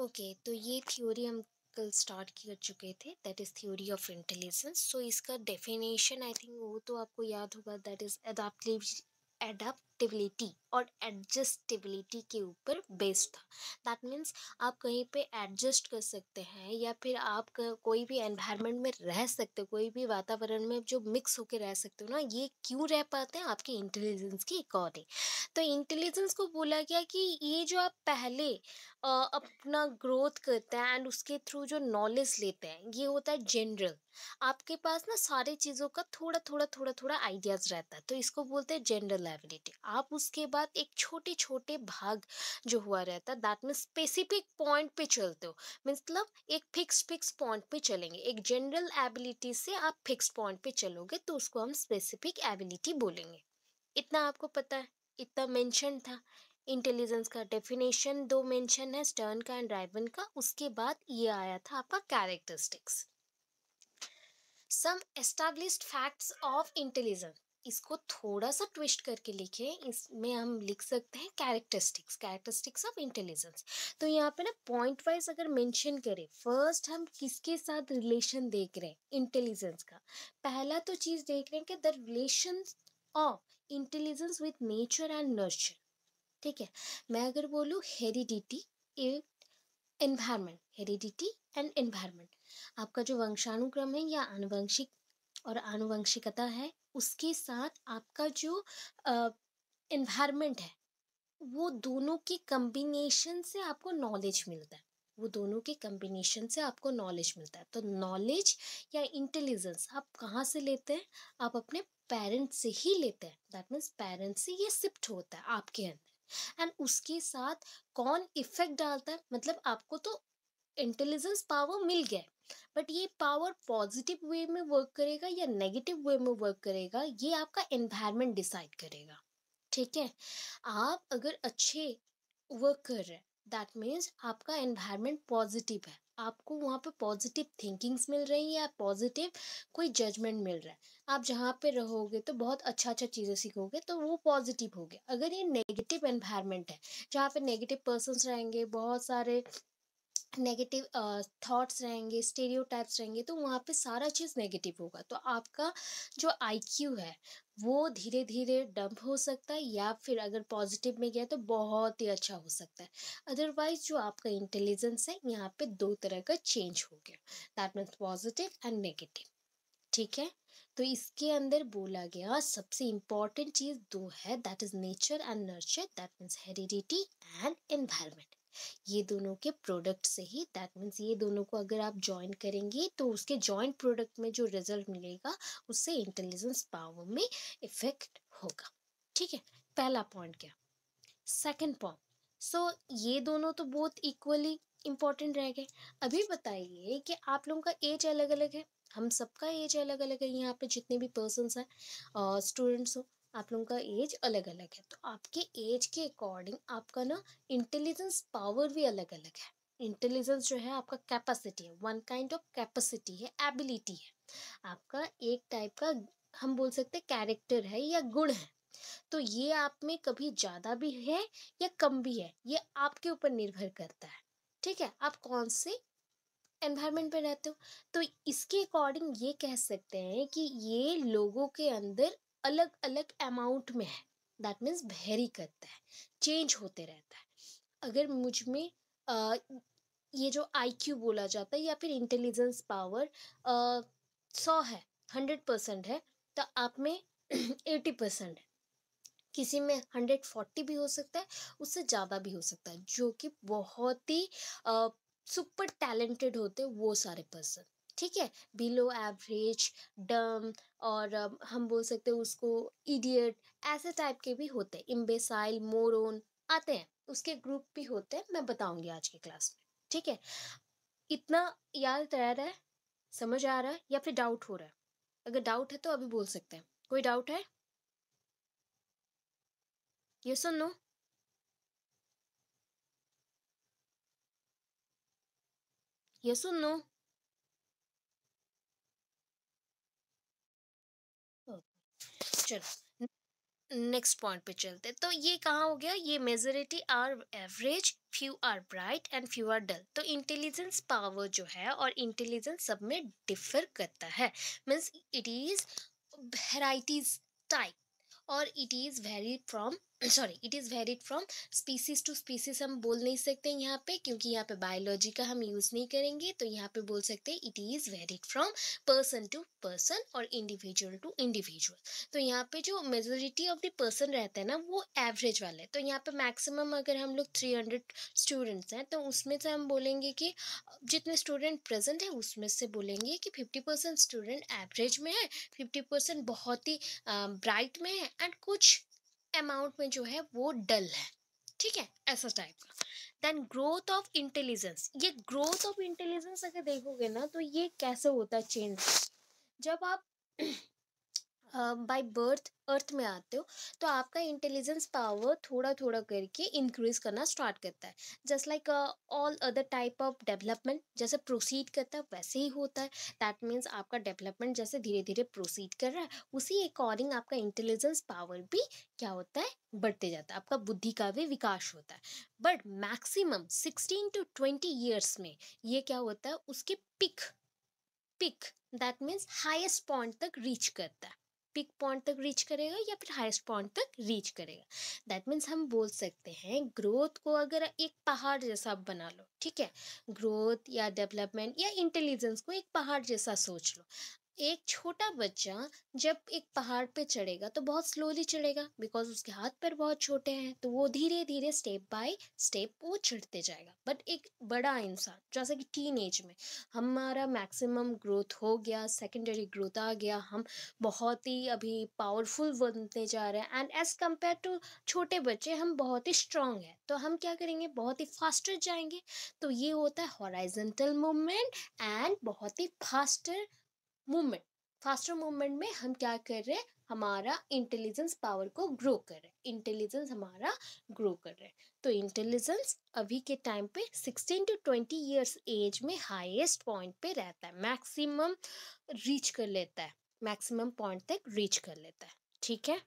Okay okay, तो ये theory हम कल स्टार्ट कर चुके थे that is theory of intelligence so इसका डेफिनेशन आई थिंक वो तो आपको याद होगा that is adaptive adapt adaptability और एडजस्टिबिलिटी के ऊपर बेस्ड था दैट मीन्स आप कहीं पे एडजस्ट कर सकते हैं या फिर आप कोई भी एनवायरनमेंट में रह सकते हो कोई भी वातावरण में जो मिक्स होकर रह सकते हो ना ये क्यों रह पाते हैं आपके इंटेलिजेंस के अकॉर्डिंग तो इंटेलिजेंस को बोला गया कि ये जो आप पहले आ, अपना ग्रोथ करते हैं एंड उसके थ्रू जो नॉलेज लेते हैं ये होता है जनरल आपके पास ना सारे चीज़ों का थोड़ा थोड़ा थोड़ा थोड़ा आइडियाज़ रहता है तो इसको बोलते हैं जनरल एबिलिटी आप उसके बाद एक छोटे छोटे भाग जो हुआ रहता है दैट मीन स्पेसिफिक पॉइंट पे चलते हो मतलब एक फिक्स फिक्स पॉइंट पे चलेंगे एक जनरल एबिलिटी से आप फिक्स पॉइंट पे चलोगे तो उसको हम स्पेसिफिक एबिलिटी बोलेंगे इतना आपको पता है इतना मेंशन था इंटेलिजेंस का डेफिनेशन दो मेंशन है स्टर्न का एंड राइवन का उसके बाद ये आया था आपका characteristics some established facts of intelligence इसको थोड़ा सा ट्विस्ट करके लिखे इसमें हम लिख सकते हैं कैरेक्टरिस्टिक्स कैरेक्टरिस्टिक्स ऑफ इंटेलिजेंस तो यहाँ पे ना पॉइंट वाइज अगर मेंशन करें फर्स्ट हम किसके साथ रिलेशन देख रहे हैं इंटेलिजेंस का पहला तो चीज़ देख रहे हैं कि the relation of intelligence with nature and nurture ठीक है मैं अगर बोलूँ heredity a environment heredity and environment आपका जो वंशानुक्रम है या आनुवंशिक और आनुवंशिकता है उसके साथ आपका जो इन्वायरमेंट है वो दोनों के कम्बिनेशन से आपको नॉलेज मिलता है वो दोनों के कम्बिनेशन से आपको नॉलेज मिलता है तो नॉलेज या इंटेलिजेंस आप कहाँ से लेते हैं आप अपने पेरेंट्स से ही लेते हैं दैट मीन्स पेरेंट्स से ये शिफ्ट होता है आपके अंदर एंड उसके साथ कौन इफेक्ट डालता है मतलब आपको तो इंटेलिजेंस पावर मिल गया बट ये पावर पॉजिटिव वे में वर्क करेगा या नेगेटिव वे में वर्क करेगा ये आपका एनवायरमेंट डिसाइड करेगा ठीक है आप अगर अच्छे वर्क कर रहे हैं दैट मीन्स आपका एनवायरमेंट पॉजिटिव है आपको वहाँ पे पॉजिटिव थिंकिंग्स मिल रही है या पॉजिटिव कोई जजमेंट मिल रहा है आप जहाँ पे रहोगे तो बहुत अच्छा अच्छा चीज़ें सीखोगे तो वो पॉजिटिव होगे अगर ये नेगेटिव एनवायरनमेंट है जहाँ पे नेगेटिव पर्सनस रहेंगे बहुत सारे नेगेटिव थॉट्स रहेंगे स्टेरियोटाइप्स रहेंगे तो वहाँ पे सारा चीज़ नेगेटिव होगा तो आपका जो आईक्यू है वो धीरे धीरे डंप हो सकता है या फिर अगर पॉजिटिव में गया तो बहुत ही अच्छा हो सकता है अदरवाइज जो आपका इंटेलिजेंस है यहाँ पे दो तरह का चेंज हो गया that means positive and negative ठीक है तो इसके अंदर बोला गया सबसे इम्पॉर्टेंट चीज़ दो है that is nature and nurture that means heredity and environment ये दोनों के प्रोडक्ट से ही दैट मीन्स ये दोनों को अगर आप ज्वाइन करेंगे तो उसके जॉइंट प्रोडक्ट में जो रिजल्ट मिलेगा उससे इंटेलिजेंस पावर में इफेक्ट होगा ठीक है पहला पॉइंट क्या सेकंड पॉइंट सो ये दोनों तो बहुत इक्वली इम्पॉर्टेंट रह गए अभी बताइए कि आप लोगों का एज अलग अलग है हम सबका एज अलग अलग है यहाँ पे जितने भी पर्सनस हैं स्टूडेंट्स हो आप लोगों का एज अलग अलग है तो आपके एज के अकॉर्डिंग आपका ना इंटेलिजेंस पावर भी अलग अलग है इंटेलिजेंस जो है आपका कैपेसिटी है वन काइंड ऑफ कैपेसिटी है एबिलिटी है आपका एक टाइप का हम बोल सकते हैं कैरेक्टर है या गुण है तो ये आप में कभी ज़्यादा भी है या कम भी है ये आपके ऊपर निर्भर करता है ठीक है आप कौन से एनवायरनमेंट में रहते हो तो इसके अकॉर्डिंग ये कह सकते हैं कि ये लोगों के अंदर अलग अलग अमाउंट में है दैट मीन्स वेरी करता है चेंज होते रहता है अगर मुझ में आ, ये जो आईक्यू बोला जाता है या फिर इंटेलिजेंस पावर सौ है हंड्रेड परसेंट है तो आप में एटी परसेंट है किसी में हंड्रेड फोर्टी भी हो सकता है उससे ज़्यादा भी हो सकता है जो कि बहुत ही सुपर टैलेंटेड होते वो सारे पर्सन ठीक है बिलो एवरेज डम और um, हम बोल सकते हैं उसको इडियट ऐसे टाइप के भी होते हैं इम्बेसाइल मोरोन आते हैं उसके ग्रुप भी होते हैं मैं बताऊंगी आज की क्लास में ठीक है इतना याद रह रहा है समझ आ रहा है या फिर डाउट हो रहा है अगर डाउट है तो अभी बोल सकते हैं कोई डाउट है ये सुन लो ये सुन नो चलो नेक्स्ट पॉइंट पे चलते तो ये कहाँ हो गया ये majority are average few are bright and few are dull तो इंटेलिजेंस पावर जो है और इंटेलिजेंस सब में डिफर करता है means it is varieties type और it is very from sorry it is varied from species to species हम बोल नहीं सकते यहाँ पे क्योंकि यहाँ पे बायोलॉजी का हम यूज़ नहीं करेंगे तो यहाँ पे बोल सकते हैं it is varied from person to person और इंडिविजुअल टू इंडिविजुअल तो यहाँ पे जो मेजोरिटी ऑफ द पर्सन रहता है ना वो एवरेज वाला है तो यहाँ पे मैक्सिमम अगर हम लोग थ्री हंड्रेड स्टूडेंट्स हैं तो उसमें से हम बोलेंगे कि जितने स्टूडेंट प्रेजेंट है उसमें से बोलेंगे कि फिफ्टी परसेंट स्टूडेंट एवरेज में है फिफ्टी परसेंट बहुत ही ब्राइट में है एंड कुछ अमाउंट में जो है वो डल है ठीक है ऐसा टाइप का देन ग्रोथ ऑफ इंटेलिजेंस ये ग्रोथ ऑफ इंटेलिजेंस अगर देखोगे ना तो ये कैसे होता है चेंज जब आप बाय बर्थ अर्थ में आते हो तो आपका इंटेलिजेंस पावर थोड़ा थोड़ा करके इंक्रीज करना स्टार्ट करता है just like all other type of development जैसे प्रोसीड करता है वैसे ही होता है दैट मीन्स आपका डेवलपमेंट जैसे धीरे धीरे प्रोसीड कर रहा है उसी अकॉर्डिंग आपका इंटेलिजेंस पावर भी क्या होता है बढ़ते जाता है आपका बुद्धि का भी विकास होता है but maximum sixteen to twenty years में ये क्या होता है उसके peak peak that means highest point तक रीच करता है पिक पॉइंट तक रीच करेगा या फिर हाइस्ट पॉइंट तक रीच करेगा दैट मीन्स हम बोल सकते हैं ग्रोथ को अगर एक पहाड़ जैसा बना लो ठीक है ग्रोथ या डेवलपमेंट या इंटेलिजेंस को एक पहाड़ जैसा सोच लो एक छोटा बच्चा जब एक पहाड़ पे चढ़ेगा तो बहुत स्लोली चढ़ेगा बिकॉज उसके हाथ पैर बहुत छोटे हैं तो वो धीरे धीरे स्टेप बाय स्टेप वो चढ़ते जाएगा बट एक बड़ा इंसान जैसे कि टीन एज में हमारा मैक्सिमम ग्रोथ हो गया सेकेंडरी ग्रोथ आ गया हम बहुत ही अभी पावरफुल बनते जा रहे हैं एंड एज़ कम्पेयर टू छोटे बच्चे हम बहुत ही स्ट्रांग हैं तो हम क्या करेंगे बहुत ही फास्टर जाएंगे तो ये होता है हॉराइजेंटल मूवमेंट एंड बहुत ही फास्टर मूवमेंट फास्टर मूवमेंट में हम क्या कर रहे हैं हमारा इंटेलिजेंस पावर को ग्रो कर रहे हैं इंटेलिजेंस हमारा ग्रो कर रहे हैं तो इंटेलिजेंस अभी के टाइम पे sixteen to twenty years age में हाईएस्ट पॉइंट पे रहता है मैक्सिमम रीच कर लेता है मैक्सिमम पॉइंट तक रीच कर लेता है ठीक है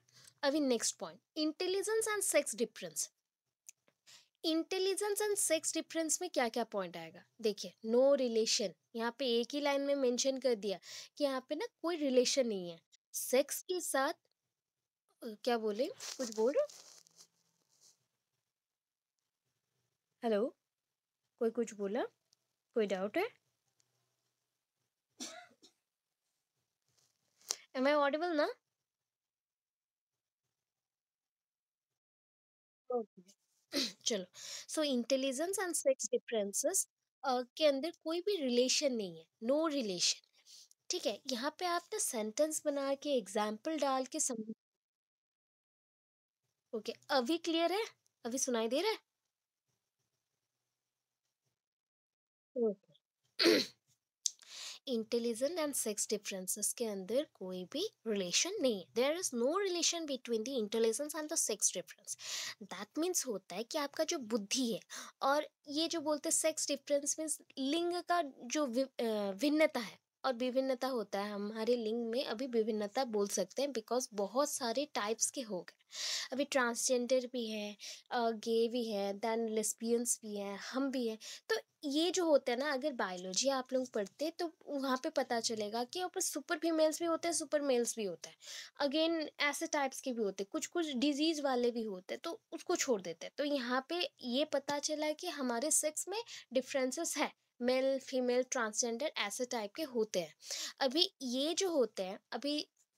अभी next point intelligence and sex difference intelligence and sex difference में क्या क्या पॉइंट आएगा देखिए नो रिलेशन यहाँ पे एक ही लाइन में मेंशन कर दिया कि यहाँ पे ना कोई रिलेशन नहीं है सेक्स के साथ क्या बोले कुछ बोल रहे हेलो कोई कुछ बोला कोई डाउट है एम आई ऑडिबल ना चलो so intelligence and sex differences के अंदर कोई भी रिलेशन नहीं है नो रिलेशन ठीक है यहाँ पे आप ना सेंटेंस बना के एग्जाम्पल डाल के समझ ओके अभी क्लियर है अभी सुनाई दे रहा है okay intelligent and sex differences के अंदर कोई भी रिलेशन नहीं है there is no relation between the intelligence and the sex difference that means होता है कि आपका जो बुद्धि है और ये जो बोलते हैं सेक्स डिफरेंस मीन्स लिंग का जो भिन्नता है और विभिन्नता होता है हमारे लिंग में अभी विभिन्नता बोल सकते हैं बिकॉज बहुत सारे टाइप्स के हो गए अभी ट्रांसजेंडर भी हैं गे भी हैं देन लेस्बियंस भी हैं हम भी हैं तो ये जो होता है ना अगर बायोलॉजी आप लोग पढ़ते तो वहाँ पे पता चलेगा कि ऊपर सुपर फीमेल्स भी होते हैं सुपर मेल्स भी होता है अगेन ऐसे टाइप्स के भी होते हैं कुछ कुछ डिजीज़ वाले भी होते हैं तो उसको छोड़ देते हैं तो यहाँ पे ये पता चला कि हमारे सेक्स में डिफरेंसेस है मेल फीमेल ट्रांसजेंडर ऐसे टाइप के होते हैं अभी ये जो होते हैं अभी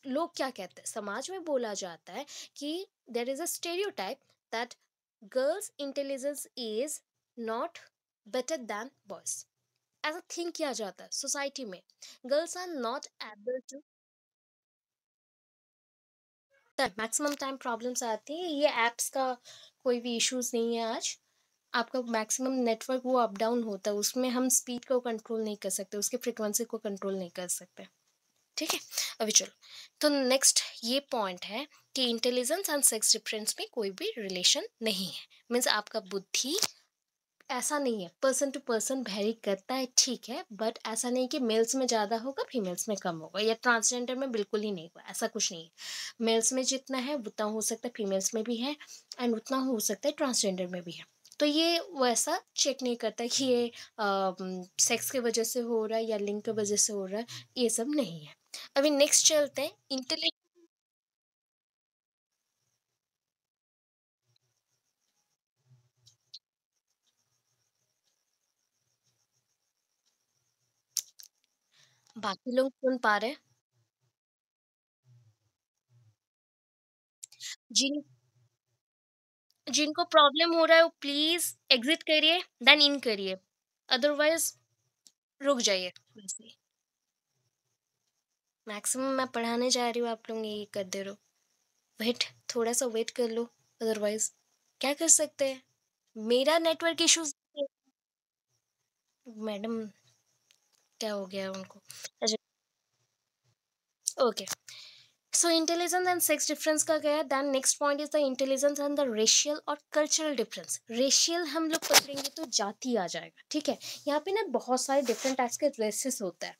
लोग क्या कहते हैं समाज में बोला जाता है कि there is a stereotype that girls intelligence is not better than boys ऐसा थिंक किया जाता है सोसाइटी में girls are not able to maximum time problems आती है ये एप्स का कोई भी इश्यूज नहीं है आज आपका मैक्सिमम नेटवर्क वो अप डाउन होता है उसमें हम स्पीड को कंट्रोल नहीं कर सकते उसके फ्रिक्वेंसी को कंट्रोल नहीं कर सकते ठीक है अभी चलो तो नेक्स्ट ये पॉइंट है कि इंटेलिजेंस एंड सेक्स डिफरेंस में कोई भी रिलेशन नहीं है मीन्स आपका बुद्धि ऐसा नहीं है पर्सन टू पर्सन वेरी करता है ठीक है बट ऐसा नहीं कि मेल्स में ज़्यादा होगा फीमेल्स में कम होगा या ट्रांसजेंडर में बिल्कुल ही नहीं होगा ऐसा कुछ नहीं है मेल्स में जितना है उतना हो सकता है फीमेल्स में भी है एंड उतना हो सकता है ट्रांसजेंडर में भी है तो ये वैसा चेक नहीं करता कि ये सेक्स हम्म। के वजह से हो रहा है या लिंग के वजह से हो रहा है ये सब नहीं है अभी नेक्स्ट चलते हैं इंटेलिजेंट बाकी लोग सुन पा रहे हैं जी जिनको प्रॉब्लम हो रहा है वो प्लीज़ एग्जिट करिए देन इन करिए अदरवाइज रुक जाइए मैक्सिमम मैं पढ़ाने जा रही हूँ आप लोग ये कर दे रहे वेट थोड़ा सा वेट कर लो अदरवाइज क्या कर सकते हैं मेरा नेटवर्क इश्यूज मैडम क्या हो गया उनको अच्छा okay so intelligence and sex difference का गया then next point is the intelligence and the racial और कल्चरल डिफरेंस रेशियल हम लोग पकड़ेंगे तो जाति आ जाएगा ठीक है यहाँ पे ना बहुत सारे डिफरेंट टाइप्स के ड्रेसेस होता है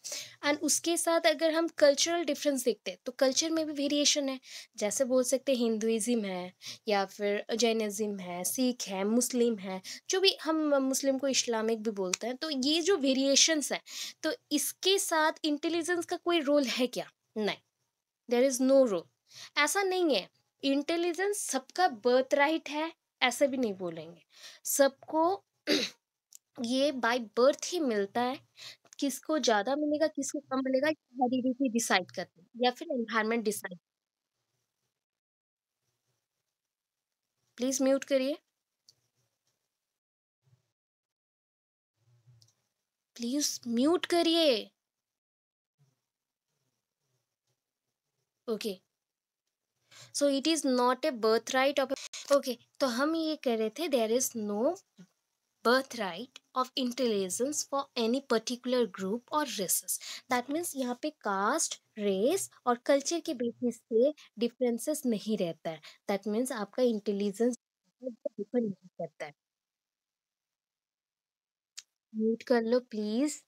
एंड उसके साथ अगर हम कल्चरल डिफरेंस देखते हैं तो कल्चर में भी वेरिएशन है जैसे बोल सकते हैं हिंदुज़म है या फिर जैनिज़म है सिख है मुस्लिम है जो भी हम मुस्लिम को इस्लामिक भी बोलते हैं तो ये जो वेरिएशंस हैं तो इसके साथ इंटेलिजेंस का कोई रोल है क्या नहीं देर इज़ नो रूल ऐसा नहीं है इंटेलिजेंस सबका बर्थ राइट है ऐसे भी नहीं बोलेंगे सबको ये बाय बर्थ ही मिलता है किसको ज़्यादा मिलेगा किसको कम मिलेगा हेरिडिटी डिसाइड करते हैं या फिर एनवायरमेंट डिसाइड प्लीज़ म्यूट करिए प्लीज़ म्यूट करिए okay so it is not a birthright of okay तो हम ये कह रहे थे there is no birthright of intelligence for any particular group और रेसेस दैट मीन्स यहाँ पे कास्ट रेस और कल्चर के बेसिस पे डिफरेंसेस नहीं रहता है दैट मीन्स आपका इंटेलिजेंस डिफर नहीं करता है म्यूट कर लो प्लीज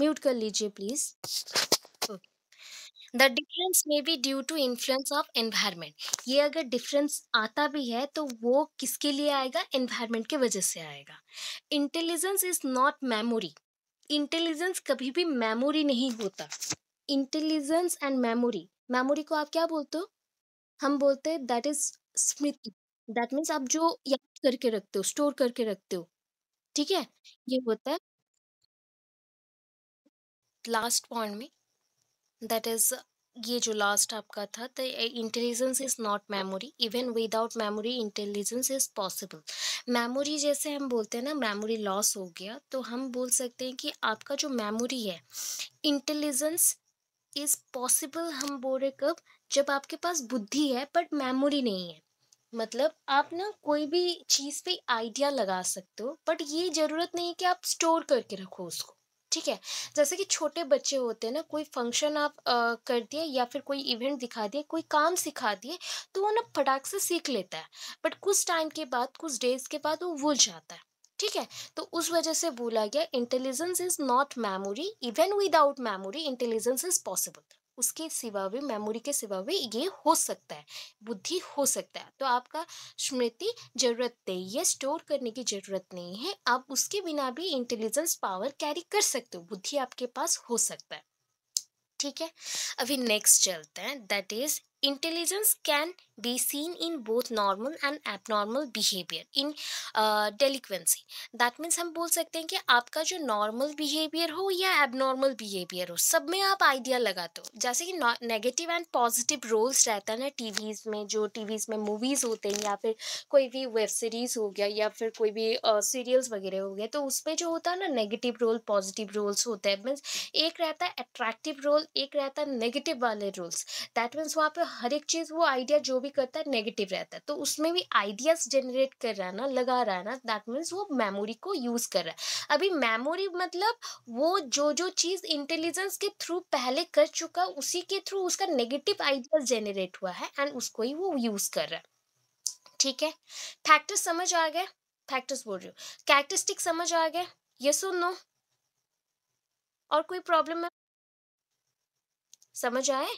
म्यूट कर लीजिए please the difference may be due to influence of environment ये अगर डिफरेंस आता भी है तो वो किसके लिए आएगा एनवायरमेंट के वजह से आएगा intelligence is not memory intelligence कभी भी मेमोरी नहीं होता इंटेलिजेंस एंड मेमोरी मेमोरी को आप क्या बोलते हो हम बोलते हैं दैट इज स्मृति दैट मीन्स आप जो याद करके रखते हो स्टोर करके रखते हो ठीक है ये होता है लास्ट पॉइंट में दैट इज़ ये जो लास्ट आपका था तो intelligence is not memory even without memory intelligence is possible memory जैसे हम बोलते हैं ना मेमोरी लॉस हो गया तो हम बोल सकते हैं कि आपका जो मेमोरी है इंटेलिजेंस इज़ पॉसिबल हम बोल रहे कब जब आपके पास बुद्धि है बट मेमोरी नहीं है मतलब आप ना कोई भी चीज़ पे आइडिया लगा सकते हो बट ये ज़रूरत नहीं है कि आप स्टोर करके रखो उसको ठीक है जैसे कि छोटे बच्चे होते हैं ना कोई फंक्शन आप आ, कर दिए या फिर कोई इवेंट दिखा दिए कोई काम सिखा दिए तो वो ना फटाक से सीख लेता है बट कुछ टाइम के बाद कुछ डेज के बाद वो भूल जाता है ठीक है तो उस वजह से बोला गया intelligence is not memory even without memory intelligence is possible उसके सिवा भी मेमोरी के सिवा भी ये हो सकता है बुद्धि हो सकता है तो आपका स्मृति जरूरत नहीं है स्टोर करने की ज़रूरत नहीं है आप उसके बिना भी इंटेलिजेंस पावर कैरी कर सकते हो बुद्धि आपके पास हो सकता है ठीक है अभी नेक्स्ट चलते हैं that is intelligence can be seen in both normal and abnormal behavior in uh, delinquency that means हम बोल सकते हैं कि आपका जो normal behavior हो या abnormal behavior हो सब में आप idea लगाते हो जैसे कि negative and positive roles रहता है ना TVs में जो TVs में movies होते हैं या फिर कोई भी web series हो गया या फिर कोई भी serials uh, वगैरह हो गया तो उसमें जो होता है ना नेगेटिव रोल पॉजिटिव रोल्स होते हैं मीन्स एक रहता है अट्रैक्टिव रोल एक रहता है नेगेटिव वाले रोल्स दैट मीन्स वहाँ पे हर एक चीज़ वो आइडिया जो भी करता है नेगेटिव रहता है तो उसमें भी आइडियाज जनरेट कर रहा है ना लगा रहा है ना दैट मीन्स वो मेमोरी को यूज़ कर रहा है अभी मेमोरी मतलब वो जो जो चीज़ इंटेलिजेंस के थ्रू पहले कर चुका उसी के थ्रू उसका नेगेटिव आइडियाज जनरेट हुआ है एंड उसको ही वो यूज़ कर रहा है ठीक है फैक्टर्स समझ आ गए फैक्टर्स बोल रही हूँ कैरेक्टरिस्टिक समझ आ गए ये सुन नो और कोई प्रॉब्लम है समझ आए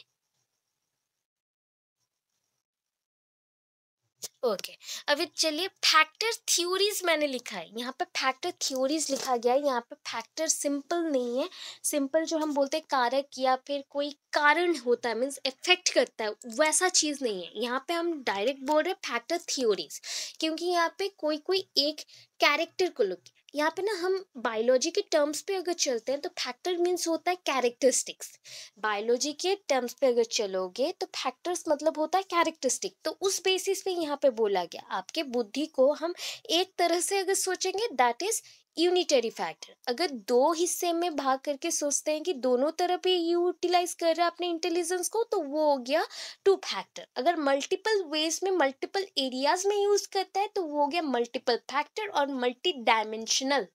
ओके okay. अभी चलिए फैक्टर थ्योरीज मैंने लिखा है यहाँ पे फैक्टर थ्योरीज लिखा गया है यहाँ पे फैक्टर सिंपल नहीं है सिंपल जो हम बोलते हैं कारक या फिर कोई कारण होता है मीन्स इफेक्ट करता है वैसा चीज़ नहीं है यहाँ पे हम डायरेक्ट बोल रहे हैं फैक्टर थ्योरीज क्योंकि यहाँ पे कोई कोई एक कैरेक्टर को लोग यहाँ पे ना हम बायोलॉजी के टर्म्स पे अगर चलते हैं तो फैक्टर मीन्स होता है कैरेक्टरिस्टिक्स बायोलॉजी के टर्म्स पे अगर चलोगे तो फैक्टर्स मतलब होता है कैरेक्टरिस्टिक तो उस बेसिस पे यहाँ पे बोला गया आपके बुद्धि को हम एक तरह से अगर सोचेंगे दैट इज यूनिटरी फैक्टर अगर दो हिस्से में भाग करके सोचते हैं कि दोनों तरफ ही यूटिलाइज कर रहा है अपने इंटेलिजेंस को तो वो हो गया टू फैक्टर अगर मल्टीपल वेज में मल्टीपल एरियाज में यूज करता है तो वो हो गया मल्टीपल फैक्टर और मल्टी डायमेंशनल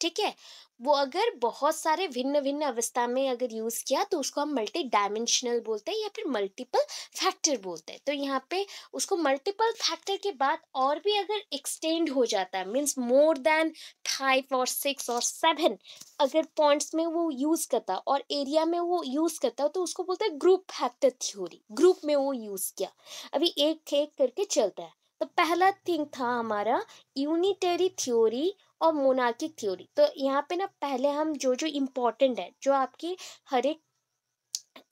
ठीक है वो अगर बहुत सारे भिन्न भिन्न अवस्था में अगर यूज़ किया तो उसको हम मल्टी डायमेंशनल बोलते हैं या फिर मल्टीपल फैक्टर बोलते हैं तो यहाँ पे उसको मल्टीपल फैक्टर के बाद और भी अगर एक्सटेंड हो जाता है मीन्स मोर देन फाइव और सिक्स और सेवन अगर पॉइंट्स में वो यूज़ करता और एरिया में वो यूज़ करता तो उसको बोलते हैं ग्रुप फैक्टर थ्योरी ग्रुप में वो यूज़ किया अभी एक एक करके चलता है तो पहला थिंग था हमारा यूनिटरी थ्योरी और मोनार्किक थ्योरी तो यहाँ पे ना पहले हम जो जो इम्पोर्टेंट है जो आपके हर एक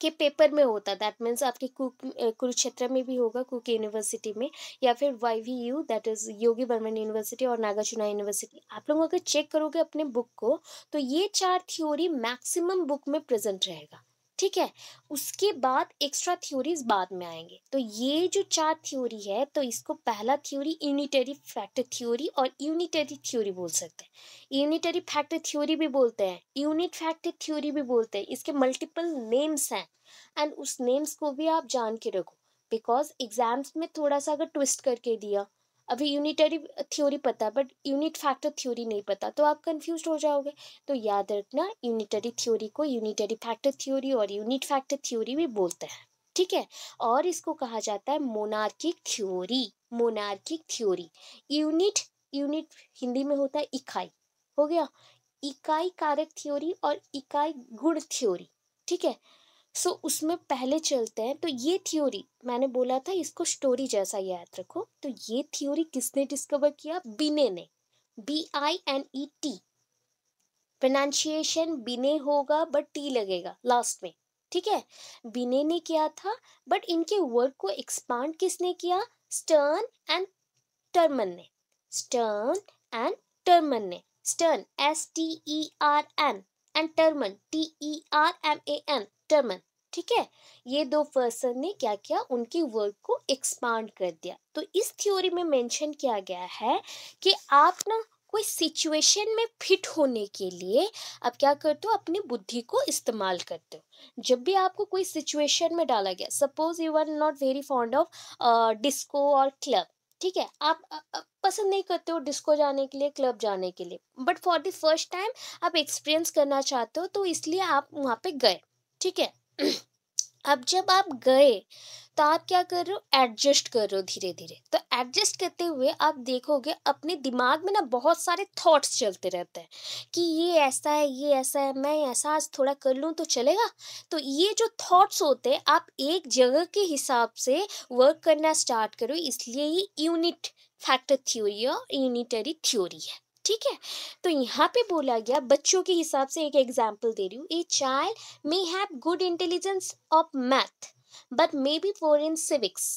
के पेपर में होता दैट मीन्स आपके कुक कुरुक्षेत्र में भी होगा कुक यूनिवर्सिटी में या फिर Y V U that is Yogi बर्मन यूनिवर्सिटी और नागार्जुना यूनिवर्सिटी आप लोग अगर चेक करोगे अपने बुक को तो ये चार थ्योरी मैक्सिमम बुक में प्रेजेंट रहेगा ठीक है उसके बाद एक्स्ट्रा थ्योरीज बाद में आएंगे तो ये जो चार थ्योरी है तो इसको पहला थ्योरी यूनिटरी फैक्ट थ्योरी और यूनिटरी थ्योरी बोल सकते हैं यूनिटरी फैक्ट थ्योरी भी बोलते हैं यूनिट फैक्ट थ्योरी भी बोलते हैं इसके मल्टीपल नेम्स हैं एंड उस नेम्स को भी आप जान के रखो बिकॉज एग्जाम्स में थोड़ा सा अगर ट्विस्ट करके दिया अभी यूनिटरी थ्योरी पता है बट यूनिट फैक्टर थ्योरी नहीं पता तो आप कंफ्यूज हो जाओगे तो याद रखना यूनिटरी थ्योरी को यूनिटरी फैक्टर थ्योरी और यूनिट फैक्टर थ्योरी भी बोलते हैं ठीक है और इसको कहा जाता है monarchic theory monarchic theory unit unit Hindi में होता है इकाई हो गया इकाई कारक थ्योरी और इकाई गुण थ्योरी ठीक है सो so, उसमें पहले चलते हैं तो ये थ्योरी मैंने बोला था इसको स्टोरी जैसा याद रखो तो ये थ्योरी किसने डिस्कवर किया बिने ने B I N E T pronunciation Binet होगा बट टी लगेगा लास्ट में ठीक है बिने ने किया था बट इनके वर्ड को एक्सपांड किसने किया स्टर्न एंड टर्मन ने स्टर्न एंड टर्मन ने Stern S T E R N and Terman T E R M A N Terman ठीक है ये दो पर्सन ने क्या किया उनकी वर्क को एक्सपांड कर दिया तो इस थ्योरी में मेंशन किया गया है कि आप ना कोई सिचुएशन में फिट होने के लिए आप क्या करते हो अपनी बुद्धि को इस्तेमाल करते हो जब भी आपको कोई सिचुएशन में डाला गया suppose you are not very fond of disco और क्लब ठीक है आप पसंद नहीं करते हो डिस्को जाने के लिए क्लब जाने के लिए but for the first time आप एक्सपीरियंस करना चाहते हो तो इसलिए आप वहाँ पे गए ठीक है अब जब आप गए तो आप क्या कर रहे हो एडजस्ट कर रहे हो धीरे धीरे तो एडजस्ट करते हुए आप देखोगे अपने दिमाग में ना बहुत सारे थॉट्स चलते रहते हैं कि ये ऐसा है ये ऐसा है मैं ऐसा आज थोड़ा कर लूँ तो चलेगा तो ये जो थॉट्स होते हैं आप एक जगह के हिसाब से वर्क करना स्टार्ट करो इसलिए ये यूनिट फैक्टर थ्योरी और यूनिटरी थ्योरी है ठीक है तो यहाँ पे बोला गया बच्चों के हिसाब से एक एग्जाम्पल दे रही हूँ a child may have good intelligence of math but may be poor in civics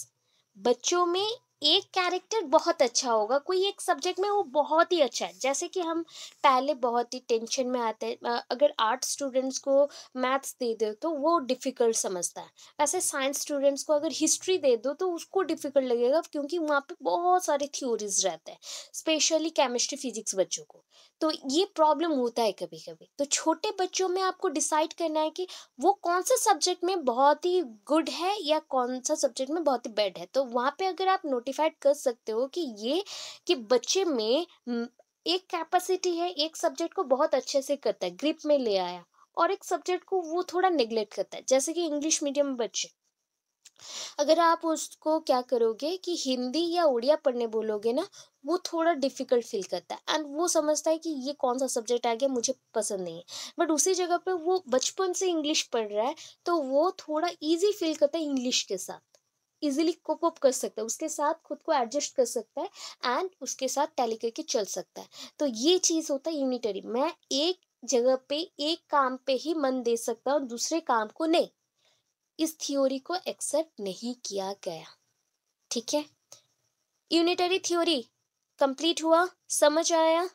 बच्चों में एक कैरेक्टर बहुत अच्छा होगा कोई एक सब्जेक्ट में वो बहुत ही अच्छा है जैसे कि हम पहले बहुत ही टेंशन में आते हैं अगर आर्ट स्टूडेंट्स को मैथ्स दे दो तो वो डिफ़िकल्ट समझता है वैसे साइंस स्टूडेंट्स को अगर हिस्ट्री दे दो तो उसको डिफ़िकल्ट लगेगा क्योंकि वहाँ पे बहुत सारे थ्योरीज रहते हैं स्पेशली केमिस्ट्री फिजिक्स बच्चों को तो ये प्रॉब्लम होता है कभी कभी तो छोटे बच्चों में आपको डिसाइड करना है कि वो कौन सा सब्जेक्ट में बहुत ही गुड है या कौन सा सब्जेक्ट में बहुत ही बैड है तो वहाँ पर अगर आप नोटिस आइडेंटिफाइड कर सकते हो कि ये कि बच्चे में एक कैपेसिटी है एक सब्जेक्ट को बहुत अच्छे से करता है ग्रिप में ले आया और एक सब्जेक्ट को वो थोड़ा निग्लेक्ट करता है जैसे कि इंग्लिश मीडियम बच्चे अगर आप उसको क्या करोगे कि हिंदी या उड़िया पढ़ने बोलोगे ना वो थोड़ा डिफिकल्ट फील करता है एंड वो समझता है कि ये कौन सा सब्जेक्ट आ गया मुझे पसंद नहीं है बट उसी जगह पे वो बचपन से इंग्लिश पढ़ रहा है तो वो थोड़ा इजी फील करता है इंग्लिश के साथ इजिली कोप अप कर सकता है उसके साथ खुद को एडजस्ट कर सकता है एंड उसके साथ टैली करके चल सकता है तो ये चीज़ होता है यूनिटरी मैं एक जगह पे एक काम पे ही मन दे सकता हूँ दूसरे काम को नहीं इस थ्योरी को एक्सेप्ट नहीं किया गया ठीक है यूनिटरी थ्योरी कंप्लीट हुआ समझ आया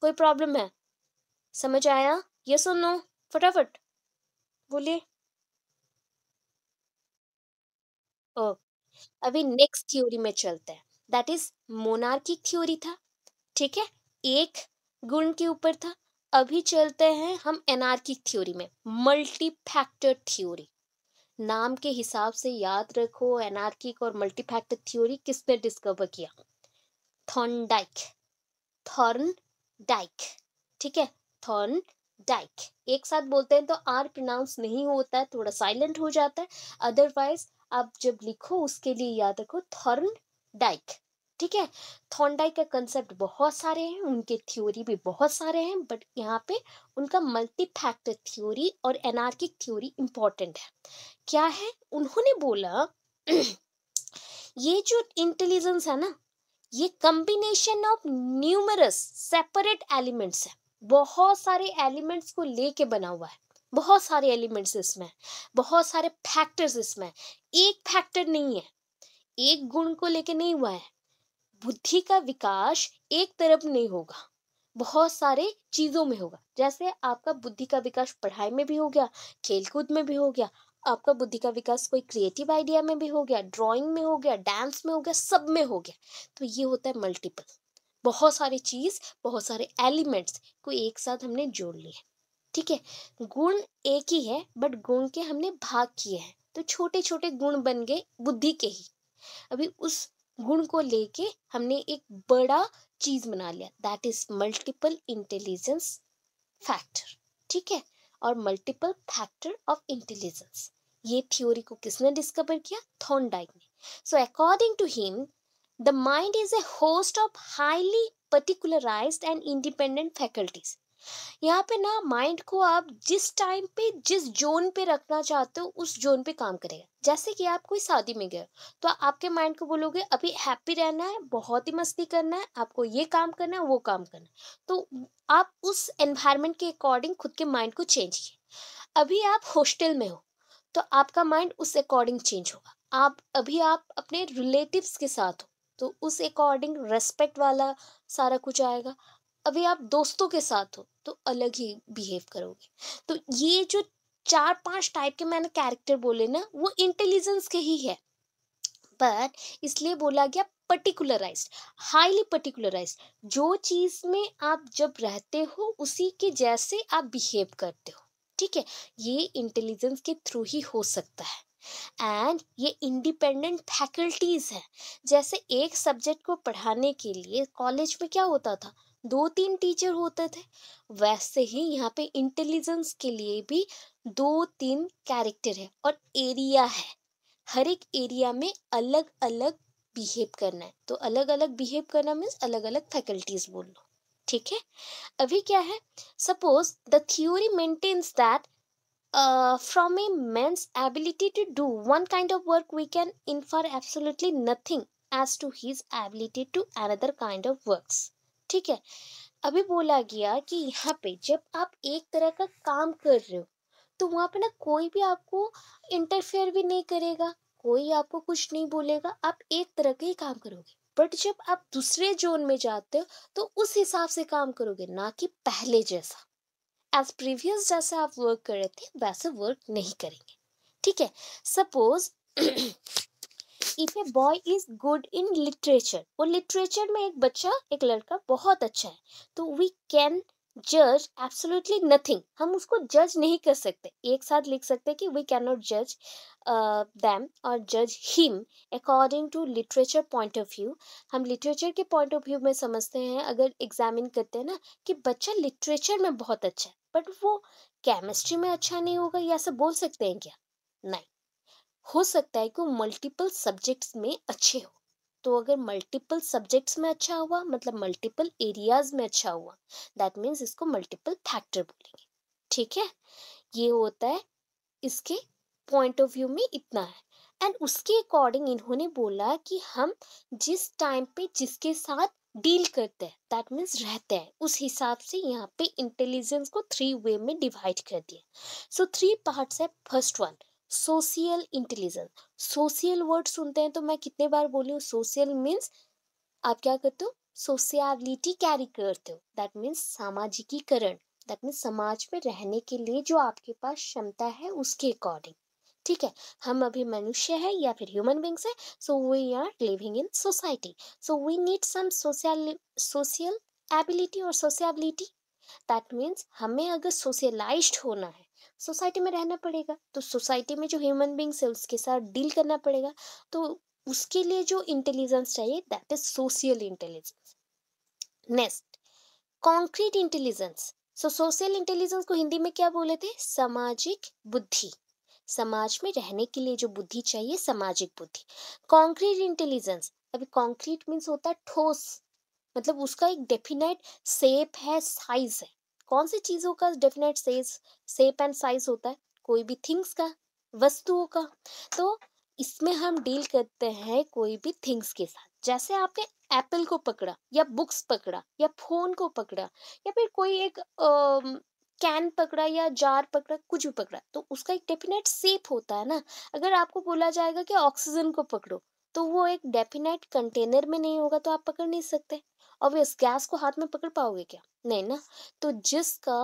कोई प्रॉब्लम है समझ आया यस और नो फटाफट बोलिए अभी नेक्स्ट थ्योरी में चलते हैं दैट इज मोनार्किक थ्योरी था ठीक है एक गुण के ऊपर था अभी चलते हैं हम एनार्किक थ्योरी में मल्टी फैक्टर थ्योरी नाम के हिसाब से याद रखो एनार्किक और मल्टी फैक्टर थ्योरी किसने डिस्कवर किया थॉर्न डाइक थॉर्न डाइक ठीक है थॉर्न डाइक एक साथ बोलते हैं तो आर प्रोनाउंस नहीं होता है थोड़ा साइलेंट हो जाता है अदरवाइज आप जब लिखो उसके लिए याद रखो थर्न डाइक ठीक है थॉर्नडाइक का कंसेप्ट बहुत सारे हैं उनके थ्योरी भी बहुत सारे हैं बट यहाँ पे उनका मल्टी फैक्टर थ्योरी और एनार्किक थ्योरी इंपॉर्टेंट है क्या है उन्होंने बोला ये जो इंटेलिजेंस है ना ये combination of numerous separate elements है बहुत सारे एलिमेंट्स को लेके बना हुआ है बहुत सारे एलिमेंट्स इसमें बहुत सारे फैक्टर्स इसमें एक फैक्टर नहीं है एक गुण को लेके नहीं हुआ है बुद्धि का विकास एक तरफ नहीं होगा बहुत सारे चीज़ों में होगा जैसे आपका बुद्धि का विकास पढ़ाई में भी हो गया खेलकूद में भी हो गया आपका बुद्धि का विकास कोई क्रिएटिव आइडिया में भी हो गया ड्राइंग में हो गया डांस में हो गया सब में हो गया तो ये होता है मल्टीपल बहुत सारी चीज़ बहुत सारे एलिमेंट्स को एक साथ हमने जोड़ लिए ठीक है गुण एक ही है बट गुण के हमने भाग किए हैं तो छोटे छोटे गुण बन गए बुद्धि के ही अभी उस गुण को लेके हमने एक बड़ा चीज बना लिया that is multiple intelligence factor ठीक है और मल्टीपल फैक्टर ऑफ इंटेलिजेंस ये थ्योरी को किसने डिस्कवर किया थॉर्नडाइक ने so according to him the mind is a host of highly particularized and independent faculties यहाँ पे ना माइंड को आप जिस टाइम पे जिस जोन पे रखना चाहते हो उस जोन पे काम करेगा जैसे कि आप कोई शादी में गए तो आपके माइंड को बोलोगे अभी हैप्पी रहना है बहुत ही मस्ती करना है आपको ये काम करना है वो काम करना है तो आप उस एनवायरमेंट के अकॉर्डिंग खुद के माइंड को चेंज किए अभी आप हॉस्टल में हो तो आपका माइंड उस अकॉर्डिंग चेंज होगा आप अभी आप अपने रिलेटिव्स के साथ हो तो उस अकॉर्डिंग रेस्पेक्ट वाला सारा कुछ आएगा अभी आप दोस्तों के साथ हो तो अलग ही बिहेव करोगे तो ये जो चार पांच टाइप के मैंने कैरेक्टर बोले ना वो इंटेलिजेंस के ही है पर इसलिए बोला गया पर्टिकुलराइज हाईली पर्टिकुलराइज जो चीज़ में आप जब रहते हो उसी के जैसे आप बिहेव करते हो ठीक है ये इंटेलिजेंस के थ्रू ही हो सकता है एंड ये इंडिपेंडेंट फैकल्टीज़ है जैसे एक सब्जेक्ट को पढ़ाने के लिए कॉलेज में क्या होता था दो तीन टीचर होते थे वैसे ही यहाँ पे इंटेलिजेंस के लिए भी दो तीन कैरेक्टर है और एरिया है हर एक एरिया में अलग अलग बिहेव करना है तो अलग अलग बिहेव करना मीन्स अलग अलग फैकल्टीज बोल लो ठीक है अभी क्या है suppose the theory maintains that from a man's ability to do one kind of work we can infer absolutely nothing as to his ability to another kind of works ठीक है अभी बोला गया कि यहाँ पे जब आप एक तरह का काम कर रहे हो तो वहाँ पे ना कोई भी आपको इंटरफेयर भी नहीं करेगा कोई आपको कुछ नहीं बोलेगा आप एक तरह का ही काम करोगे बट जब आप दूसरे जोन में जाते हो तो उस हिसाब से काम करोगे ना कि पहले जैसा एज प्रीवियस जैसे आप वर्क कर रहे थे वैसे वर्क नहीं करेंगे ठीक है suppose if a boy is good in literature और लिटरेचर में एक बच्चा एक लड़का बहुत अच्छा है तो वी कैन जज एब्सोल्युटली नथिंग हम उसको जज नहीं कर सकते एक साथ लिख सकते कि वी कैन नॉट जज दैम और जज him according to literature point of view हम लिटरेचर के पॉइंट ऑफ व्यू में समझते हैं अगर एग्जामिन करते हैं ना कि बच्चा लिटरेचर में बहुत अच्छा है बट वो केमिस्ट्री में अच्छा नहीं होगा या सब बोल सकते हैं क्या नहीं हो सकता है कि वो मल्टीपल सब्जेक्ट्स में अच्छे हो तो अगर मल्टीपल सब्जेक्ट्स में अच्छा हुआ मतलब मल्टीपल एरियाज में अच्छा हुआ दैट मीन्स इसको मल्टीपल फैक्टर बोलेंगे ठीक है ये होता है इसके पॉइंट ऑफ व्यू में इतना है एंड उसके अकॉर्डिंग इन्होंने बोला कि हम जिस टाइम पे जिसके साथ डील करते हैं दैट मीन्स रहते हैं उस हिसाब से यहाँ पे इंटेलिजेंस को थ्री वे में डिवाइड कर दिया सो थ्री पार्ट्स है first one social intelligence social word सुनते हैं तो मैं कितने बार बोली हूँ सोशियल मीन्स आप क्या करते हो सोशियालिटी कैरी करते हो दैट मीन्स सामाजिकीकरण दैट मीन्स समाज में रहने के लिए जो आपके पास क्षमता है उसके अकॉर्डिंग ठीक है हम अभी मनुष्य है या फिर ह्यूमन बींग्स है so we are living in society so we need some social social ability और सोशियाबिलिटी दैट मीन्स हमें अगर सोशलाइज होना है सोसाइटी में रहना पड़ेगा तो सोसाइटी में जो ह्यूमन बींग्स है उसके साथ डील करना पड़ेगा तो उसके लिए जो इंटेलिजेंस चाहिए that is social intelligence next concrete intelligence so social intelligence को हिंदी में क्या बोले थे सामाजिक बुद्धि समाज में रहने के लिए जो बुद्धि चाहिए सामाजिक बुद्धि कॉन्क्रीट इंटेलिजेंस अभी कॉन्क्रीट मीन्स होता है ठोस मतलब उसका एक डेफिनेट शेप है साइज है कौन सी चीज़ों का definite size shape and size होता है कोई भी थिंग्स का वस्तुओं का तो इसमें हम डील करते हैं कोई भी थिंग्स के साथ जैसे आपने एप्पल को पकड़ा या बुक्स पकड़ा या फोन को पकड़ा या फिर कोई एक कैन पकड़ा या जार पकड़ा कुछ भी पकड़ा तो उसका एक डेफिनेट सेप होता है ना अगर आपको बोला जाएगा कि ऑक्सीजन को पकड़ो तो वो एक डेफिनेट कंटेनर में नहीं होगा तो आप पकड़ नहीं सकते ऑब्वियस गैस को हाथ में पकड़ पाओगे क्या नहीं ना तो जिसका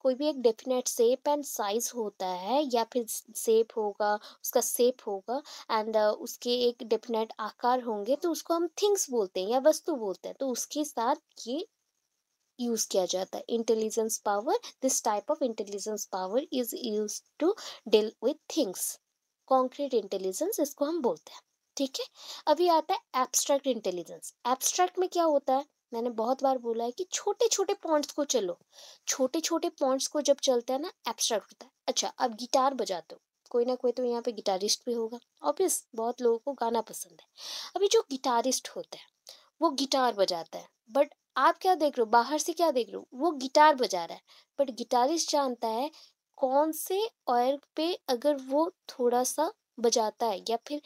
कोई भी एक डेफिनेट सेप एंड साइज होता है या फिर सेप होगा उसका सेप होगा एंड uh, उसके एक डेफिनेट आकार होंगे तो उसको हम थिंग्स बोलते हैं या वस्तु बोलते हैं तो उसके साथ ये यूज़ किया जाता है intelligence power this type of intelligence power is use to deal with things concrete intelligence इसको हम बोलते हैं ठीक है अभी आता है एब्स्ट्रैक्ट इंटेलिजेंस एब्स्ट्रैक्ट में क्या होता है मैंने बहुत बार बोला है कि छोटे छोटे पॉइंट्स को चलो छोटे छोटे पॉइंट्स को जब चलते हैं ना एब्स्ट्रैक्ट होता है अच्छा अब गिटार बजाते हो कोई ना कोई तो यहाँ पे गिटारिस्ट भी होगा ऑब्वियस बहुत लोगों को गाना पसंद है अभी जो गिटारिस्ट होता है वो गिटार बजाता है बट आप क्या देख रहे हो बाहर से क्या देख रहे हो वो गिटार बजा रहा है बट गिटारिस्ट जानता है कौन से ऑयर पे अगर वो थोड़ा सा बजाता है या फिर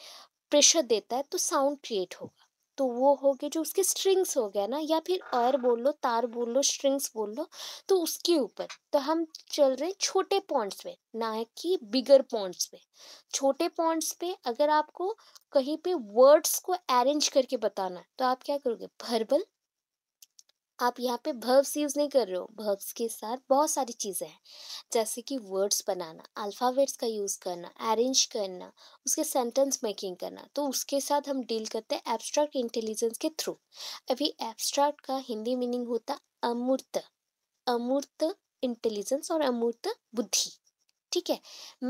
प्रेशर देता है तो साउंड क्रिएट होगा तो वो हो गए जो उसके स्ट्रिंग्स हो गया ना या फिर अर बोल लो तार बोल लो स्ट्रिंग्स बोल लो तो उसके ऊपर तो हम चल रहे छोटे पॉइंट्स पे ना कि बिगर पॉइंट्स पे छोटे पॉइंट्स पे अगर आपको कहीं पे वर्ड्स को अरेंज करके बताना है तो आप क्या करोगे वर्बल आप यहाँ पे भर्ब्स यूज़ नहीं कर रहे हो भर्ब्स के साथ बहुत सारी चीज़ें हैं जैसे कि वर्ड्स बनाना अल्फ़ावेट्स का यूज़ करना अरेंज करना उसके सेंटेंस मेकिंग करना तो उसके साथ हम डील करते हैं एब्स्ट्रैक्ट इंटेलिजेंस के थ्रू अभी एब्स्ट्रैक्ट का हिंदी मीनिंग होता अमूर्त अमूर्त इंटेलिजेंस और अमूर्त बुद्धि ठीक है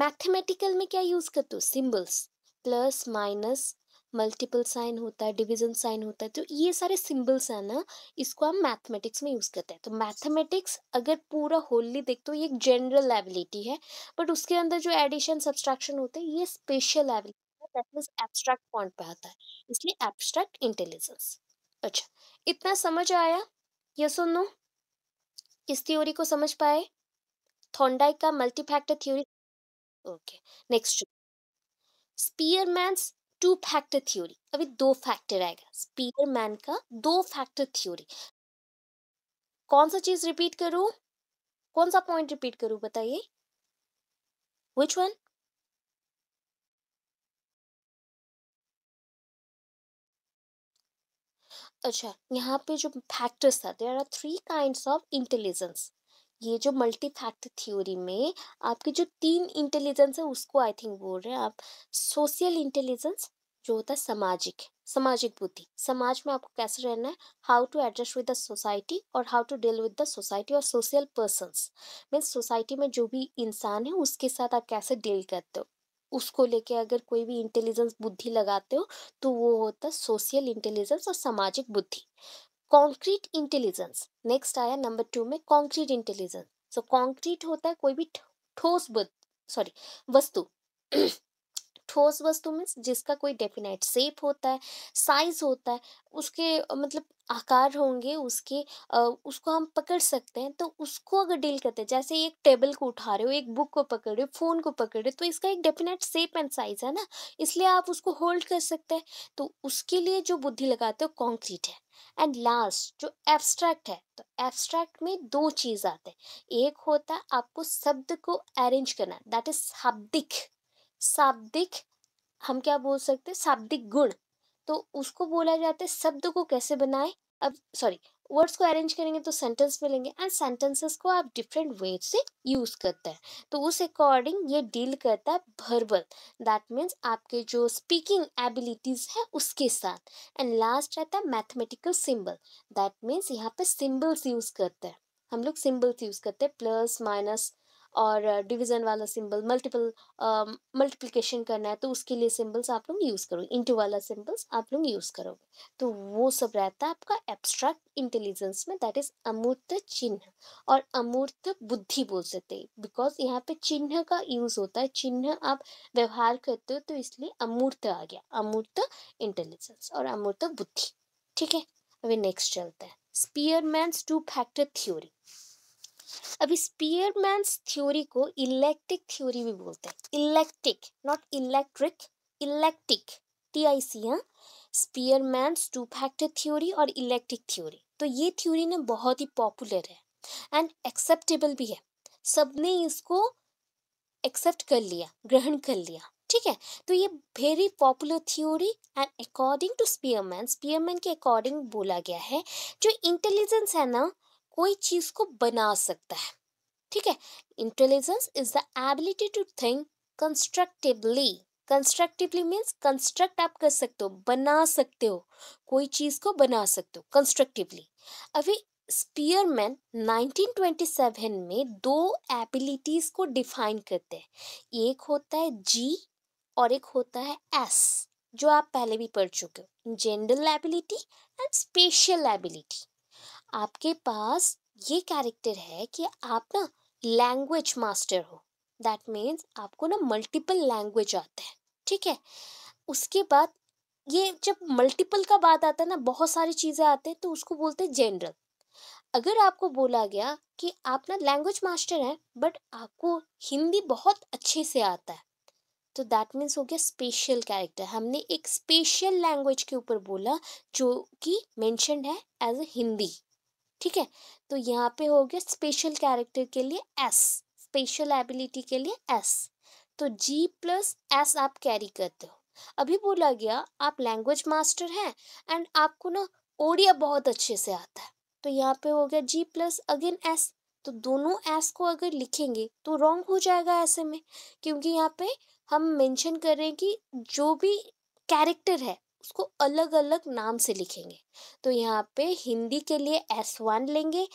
मैथमेटिकल में क्या यूज़ करते हो symbols plus minus multiple sign होता है डिवीजन साइन होता है तो ये सारे सिंबल्स हैं ना इसको हम मैथमेटिक्स में यूज़ करते हैं तो मैथमेटिक्स अगर पूरा होली देख तो ये एक जनरल एबिलिटी है बट उसके अंदर जो एडिशन सब्सट्रैक्शन होते हैं ये special ability that abstract point पर आता है इसलिए एब्स्ट्रैक्ट इंटेलिजेंस अच्छा इतना समझ आया ये सुनो इस थ्योरी को समझ पाए थॉन्डाइक का multifactor theory okay next Spearman's two factor theory अभी दो फैक्टर आएगा स्पीयरमैन का दो फैक्टर थ्योरी कौन सा चीज रिपीट करू कौन सा पॉइंट रिपीट करू बताइए विच वन अच्छा यहाँ पे जो फैक्टर्स था there are three kinds of intelligence ये जो मल्टी फैक्ट थ्योरी में आपके जो तीन इंटेलिजेंस है उसको आई थिंक बोल रहे हैं आप सोशल इंटेलिजेंस जो होता है सामाजिक सामाजिक बुद्धि समाज में आपको कैसे रहना है how to adjust with the society और how to deal with the society और सोशल पर्सन मीन्स सोसाइटी में जो भी इंसान है उसके साथ आप कैसे डील करते हो उसको लेके अगर कोई भी इंटेलिजेंस बुद्धि लगाते हो तो वो होता है सोशल इंटेलिजेंस और सामाजिक बुद्धि कॉन्क्रीट इंटेलिजेंस नेक्स्ट आया नंबर टू में कॉन्क्रीट इंटेलिजेंस सो कॉन्क्रीट होता है कोई भी ठोस सॉरी वस्तु ठोस वस्तु मीन्स जिसका कोई डेफिनेट सेप होता है साइज होता है उसके मतलब आकार होंगे उसके आ, उसको हम पकड़ सकते हैं तो उसको अगर डील करते हैं जैसे एक टेबल को उठा रहे हो एक बुक को पकड़ रहे हो फ़ोन को पकड़ रहे हो तो इसका एक डेफिनेट सेप एंड साइज़ है ना इसलिए आप उसको होल्ड कर सकते हैं तो उसके लिए जो बुद्धि लगाते हो कॉन्क्रीट है एंड लास्ट जो एब्स्ट्रैक्ट है तो एब्स्ट्रैक्ट में दो चीज़ आते हैं एक होता है आपको शब्द को अरेंज करना दैट इज शाब्दिक शाब्दिक हम क्या बोल सकते हैं शाब्दिक गुण तो उसको बोला जाता है शब्द को कैसे बनाए अब सॉरी वर्ड्स को अरेंज करेंगे तो सेंटेंस मिलेंगे एंड सेंटेंसेस को आप डिफरेंट वे से यूज़ करते हैं तो उस अकॉर्डिंग ये डील करता है भरबल दैट मीन्स आपके जो स्पीकिंग एबिलिटीज़ है उसके साथ एंड लास्ट रहता है मैथमेटिकल सिंबल दैट मीन्स यहाँ पे सिंबल्स यूज़ करते हैं हम लोग सिंबल्स यूज़ करते हैं प्लस माइनस और डिवीज़न वाला सिंबल मल्टीपल मल्टीप्लिकेशन करना है तो उसके लिए सिंबल्स आप लोग यूज़ करोगे इंटू वाला सिंबल्स आप लोग यूज़ करोगे तो वो सब रहता है आपका एब्स्ट्रैक्ट इंटेलिजेंस में दैट इज़ अमूर्त चिन्ह और अमूर्त बुद्धि बोल सकते हैं बिकॉज यहाँ पे चिन्ह का यूज़ होता है चिन्ह आप व्यवहार करते हो तो इसलिए अमूर्त आ गया अमूर्त इंटेलिजेंस और अमूर्त बुद्धि ठीक है अभी नेक्स्ट चलता है मैं टू फैक्टर थ्योरी अब मैं थ्योरी को इलेक्ट्रिक थ्योरी भी बोलते हैं eclectic not electric eclectic T I C हाँ मैं टू फैक्टर थ्योरी और इलेक्ट्रिक थ्योरी तो ये थ्योरी ना बहुत ही पॉपुलर है एंड एक्सेप्टेबल भी है सबने इसको एक्सेप्ट कर लिया ग्रहण कर लिया ठीक है तो ये very popular theory and according to Spearman Spearman के अकॉर्डिंग बोला गया है जो इंटेलिजेंस है ना कोई चीज़ को बना सकता है ठीक है intelligence is the ability to think constructively constructively means construct आप कर सकते हो बना सकते हो कोई चीज़ को बना सकते हो कंस्ट्रक्टिवली अभी स्पीयरमैन 1927 में दो एबिलिटीज़ को डिफाइन करते हैं एक होता है जी और एक होता है एस जो आप पहले भी पढ़ चुके हो general ability and special ability आपके पास ये कैरेक्टर है कि आप ना लैंग्वेज मास्टर हो दैट मीन्स आपको ना मल्टीपल लैंग्वेज आते हैं ठीक है उसके बाद ये जब मल्टीपल का बात आता है ना बहुत सारी चीज़ें आते हैं तो उसको बोलते हैं जनरल अगर आपको बोला गया कि आप ना लैंग्वेज मास्टर हैं बट आपको हिंदी बहुत अच्छे से आता है तो दैट मीन्स हो गया स्पेशल कैरेक्टर हमने एक स्पेशल लैंग्वेज के ऊपर बोला जो कि मैंशन है एज ए हिंदी ठीक है तो यहाँ पे हो गया स्पेशल कैरेक्टर के लिए एस स्पेशल एबिलिटी के लिए एस तो जी प्लस एस आप कैरी करते हो अभी बोला गया आप लैंग्वेज मास्टर हैं एंड आपको ना ओडिया बहुत अच्छे से आता है तो यहाँ पे हो गया जी प्लस अगेन एस तो दोनों एस को अगर लिखेंगे तो रॉन्ग हो जाएगा ऐसे में क्योंकि यहाँ पे हम मेंशन कर रहे हैं कि जो भी कैरेक्टर है उसको अलग अलग नाम से लिखेंगे तो यहाँ पे हिंदी के लिए एस वन लेंगे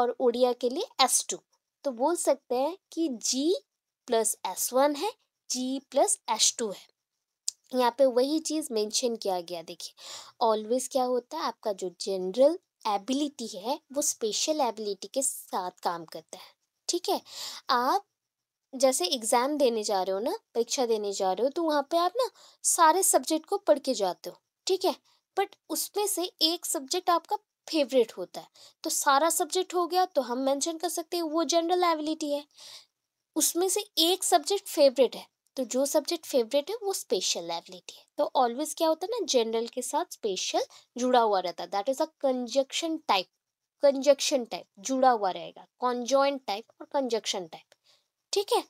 और उड़िया के लिए एस टू तो बोल सकते हैं कि जी प्लस एस वन है जी प्लस एस टू है यहाँ पे वही चीज़ मेंशन किया गया देखिए ऑलवेज क्या होता है आपका जो जनरल एबिलिटी है वो स्पेशल एबिलिटी के साथ काम करता है ठीक है आप जैसे एग्ज़ाम देने जा रहे हो ना परीक्षा देने जा रहे हो तो वहाँ पे आप ना सारे सब्जेक्ट को पढ़ के जाते हो ठीक है बट उसमें से एक सब्जेक्ट आपका फेवरेट होता है तो सारा सब्जेक्ट हो गया तो हम मेंशन कर सकते हैं वो जनरल एबिलिटी है उसमें से एक सब्जेक्ट फेवरेट है तो जो सब्जेक्ट फेवरेट है वो स्पेशल एबिलिटी है तो ऑलवेज क्या होता है ना जनरल के साथ स्पेशल जुड़ा हुआ रहता है that is a conjunction type conjunction type जुड़ा हुआ रहेगा कॉन्जॉइंट टाइप और कंजक्शन टाइप ठीक है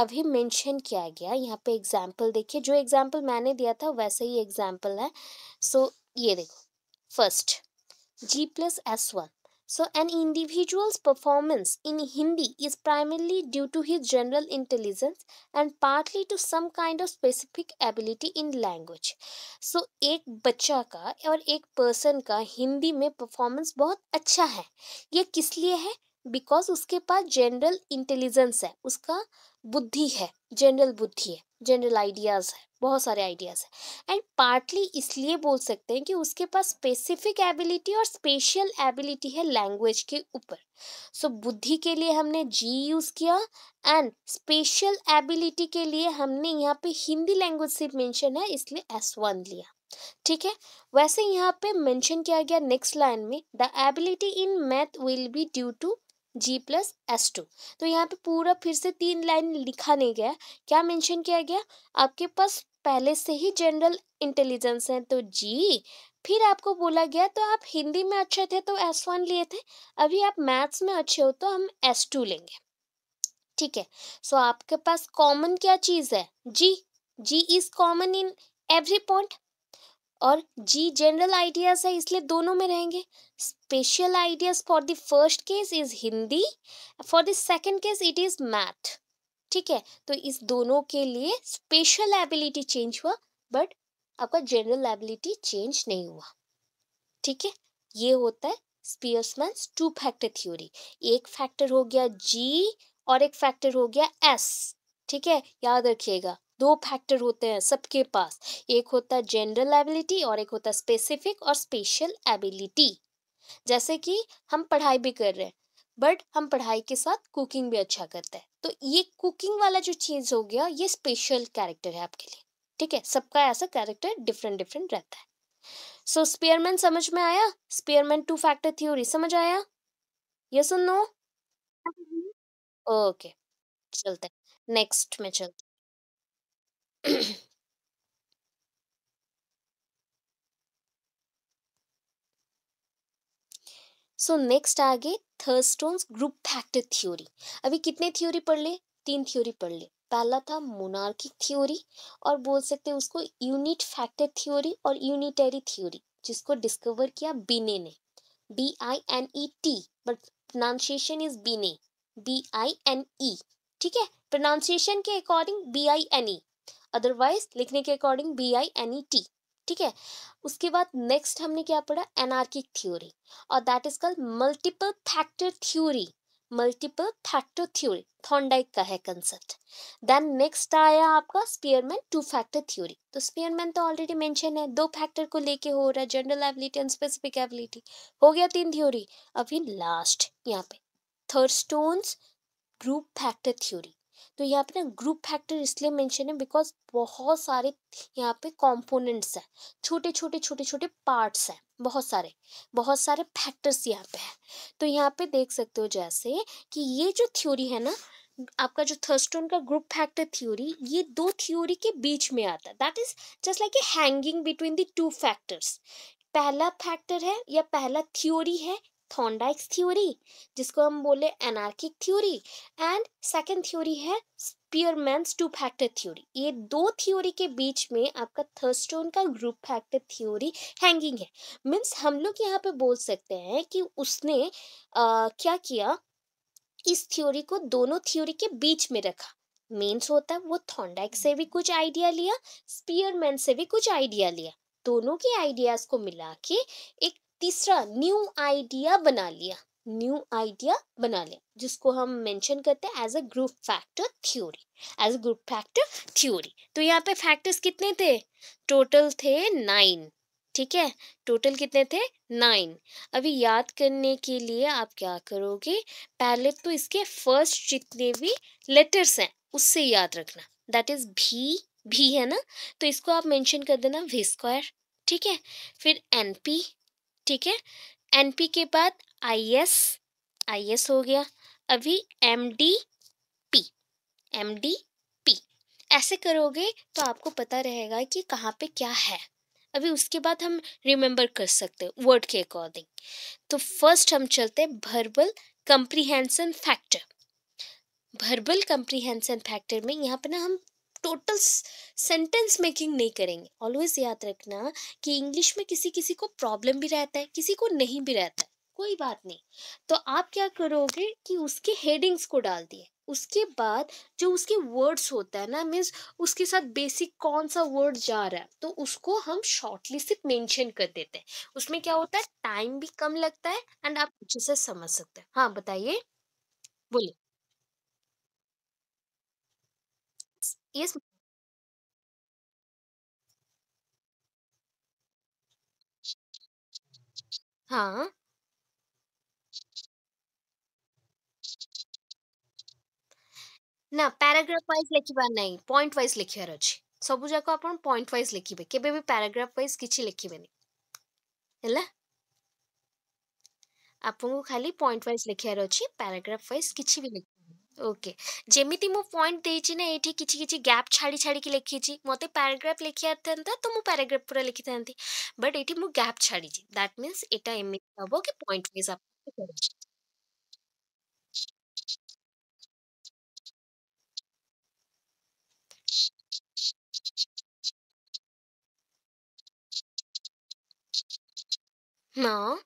अभी मेंशन किया गया यहाँ पे एग्जांपल देखिए जो एग्जांपल मैंने दिया था वैसे ही एग्जांपल है सो so, ये देखो first G plus S one so an individual's performance in Hindi is primarily due to his general intelligence and partly to some kind of specific ability in language so एक बच्चा का और एक पर्सन का हिंदी में परफॉर्मेंस बहुत अच्छा है ये किस लिए है बिकॉज उसके पास जनरल इंटेलिजेंस है उसका बुद्धि है जनरल बुद्धि है जनरल आइडियाज़ है बहुत सारे आइडियाज़ है एंड पार्टली इसलिए बोल सकते हैं कि उसके पास स्पेसिफिक एबिलिटी और स्पेशल एबिलिटी है लैंग्वेज के ऊपर सो so, बुद्धि के लिए हमने जी यूज़ किया एंड स्पेशल एबिलिटी के लिए हमने यहाँ पे हिंदी लैंग्वेज से मेंशन है इसलिए एस वन लिया ठीक है वैसे यहाँ पे मेंशन किया गया नेक्स्ट लाइन में the ability in math will be due to G plus S two तो यहाँ पे पूरा फिर से तीन लाइन लिखा नहीं गया क्या मेंशन किया गया आपके पास पहले से ही जनरल इंटेलिजेंस है तो जी फिर आपको बोला गया तो आप हिंदी में अच्छे थे तो एस वन लिए थे अभी आप मैथ्स में अच्छे हो तो हम एस टू लेंगे ठीक है सो आपके पास कॉमन क्या चीज़ है G G is common in every point और जी जनरल आइडियाज़ है इसलिए दोनों में रहेंगे special ideas for the first case is Hindi for the second case it is math ठीक है तो इस दोनों के लिए स्पेशल एबिलिटी चेंज हुआ बट आपका जनरल एबिलिटी चेंज नहीं हुआ ठीक है ये होता है स्पीयर्समैन टू फैक्टर थ्योरी एक फैक्टर हो गया जी और एक फैक्टर हो गया एस ठीक है याद रखिएगा दो फैक्टर होते हैं सबके पास एक होता है जनरल एबिलिटी और एक होता है स्पेसिफिक और स्पेशल एबिलिटी जैसे कि हम पढ़ाई भी कर रहे हैं बट हम पढ़ाई के साथ कुकिंग भी अच्छा करते हैं तो ये कुकिंग वाला जो चीज़ हो गया ये स्पेशल कैरेक्टर है आपके लिए ठीक है सबका ऐसा कैरेक्टर डिफरेंट डिफरेंट रहता है सो so, स्पेयरमैन समझ में आया स्पेयरमैन टू फैक्टर थ्योरी समझ आया ये सुन सुनो ओके चलते नेक्स्ट में चलते सो नेक्स्ट आगे थर्स्टोन ग्रुप फैक्टर थ्योरी अभी कितने थ्योरी पढ़ ले तीन थ्योरी पढ़ ले पहला था मोनार्किक थ्योरी और बोल सकते हैं उसको यूनिट फैक्टर थ्योरी और यूनिटरी थ्योरी जिसको डिस्कवर किया बिने ने B I N E T but pronunciation is Binet B I N E ठीक है प्रोनाउंसिएशन के according B I N E otherwise लिखने के according B I N E T ठीक है उसके बाद नेक्स्ट हमने क्या पढ़ा एनार्किक थ्योरी और that is called multiple factor theory multiple factor theory Thorndike का है कंसेप्ट देन नेक्स्ट आया आपका स्पीयरमैन टू फैक्टर थ्योरी तो स्पीयरमैन तो ऑलरेडी मेंशन है दो फैक्टर को लेके हो रहा है general ability and specific ability हो गया तीन थ्योरी अभी लास्ट यहाँ पे Thurstone's group factor theory तो यहाँ पे ना ग्रुप फैक्टर इसलिए मेंशन है बिकॉज बहुत सारे यहाँ पे कंपोनेंट्स हैं छोटे छोटे छोटे छोटे पार्ट्स हैं बहुत सारे बहुत सारे फैक्टर्स यहाँ पे हैं तो यहाँ पे देख सकते हो जैसे कि ये जो थ्योरी है ना आपका जो थर्स्टोन का ग्रुप फैक्टर थ्योरी ये दो थ्योरी के बीच में आता है that is just like a hanging between the two factors पहला फैक्टर है या पहला थ्योरी है थॉन्डाइक्स थ्योरी जिसको हम बोले anarchic theory and second theory है स्पीयरमैन्स टू फैक्टर थ्योरी ये दो थ्योरी के बीच में आपका थर्स्टोन का ग्रुप फैक्टर थ्योरी हैंगिंग है मीन्स हम लोग यहाँ पे बोल सकते हैं कि उसने आ, क्या किया इस थ्योरी को दोनों थ्योरी के बीच में रखा मेंस होता है वो थॉन्डाइक से भी कुछ आइडिया लिया स्पीयरमैन से भी कुछ आइडिया लिया दोनों के आइडियाज़ को मिला के एक तीसरा न्यू आइडिया बना लिया न्यू आइडिया बना लिया जिसको हम मेंशन करते हैं as a group factor theory as a group factor theory तो यहाँ पे फैक्टर्स कितने थे टोटल थे नाइन ठीक है टोटल कितने थे नाइन अभी याद करने के लिए आप क्या करोगे पहले तो इसके फर्स्ट जितने भी लेटर्स हैं उससे याद रखना दैट इज भी भी है ना तो इसको आप मेंशन कर देना वी स्क्वायर ठीक है फिर एन पी ठीक है पी के बाद आई एस आई एस हो गया अभी M M D P D P ऐसे करोगे तो आपको पता रहेगा कि कहाँ पे क्या है अभी उसके बाद हम रिमेंबर कर सकते हैं वर्ड के अकॉर्डिंग तो फर्स्ट हम चलते हैं verbal comprehension factor verbal comprehension factor में यहाँ पर ना हम टोटल सेंटेंस मेकिंग नहीं करेंगे ऑलवेज याद रखना कि इंग्लिश में किसी किसी को प्रॉब्लम भी रहता है किसी को नहीं भी रहता है कोई बात नहीं तो आप क्या करोगे कि उसके हेडिंग्स को डाल दिए उसके बाद जो उसके वर्ड्स होता है ना मीन्स उसके साथ बेसिक कौन सा वर्ड जा रहा है तो उसको हम शॉर्टली से मेंशन कर देते हैं उसमें क्या होता है टाइम भी कम लगता है एंड आप अच्छे से समझ सकते हैं हाँ बताइए बोलिए is हाँ। ନା ପାରାଗ୍ରାଫ ୱାଇଜ ଲେଖିବାର ନାହିଁ। ପଏଣ୍ଟ ୱାଇଜ ଲେଖିବାର ଅଛି। ସବୁଯାକ ଆପଣ ପଏଣ୍ଟ ୱାଇଜ ଲେଖିବେ। କେବେ ବି ପାରାଗ୍ରାଫ ୱାଇଜ କିଛି ଲେଖିବେନି। ହେଲା? ଆପଣଙ୍କୁ ଖାଲି ପଏଣ୍ଟ ୱାଇଜ ଲେଖିବାର ଅଛି। ପାରାଗ୍ରାଫ ୱାଇଜ କିଛି ବି ଲେଖି ଓକେ ଯେମିତି ମୁଁ ପଏଣ୍ଟ ଦେଇଛି ନା ଏଇଠି କିଛି କିଛି ଗ୍ୟାପ୍ ଛାଡ଼ି ଛାଡ଼ିକି ଲେଖିଛି ମୋତେ ପାରାଗ୍ରାଫ୍ ଲେଖିବାର ଥାନ୍ତା ତ ମୁଁ ପାରାଗ୍ରାଫ୍ ପୁରା ଲେଖିଥାନ୍ତି ବଟ୍ ଏଇଠି ମୁଁ ଗ୍ୟାପ୍ ଛାଡ଼ିଛି ଦ୍ୟାଟ୍ ମିନ୍ସ ଏଇଟା ଏମିତି ହେବ କି ପଏଣ୍ଟ ୱାଇଜ୍ ଆପଣଙ୍କୁ କରୁଛି ହଁ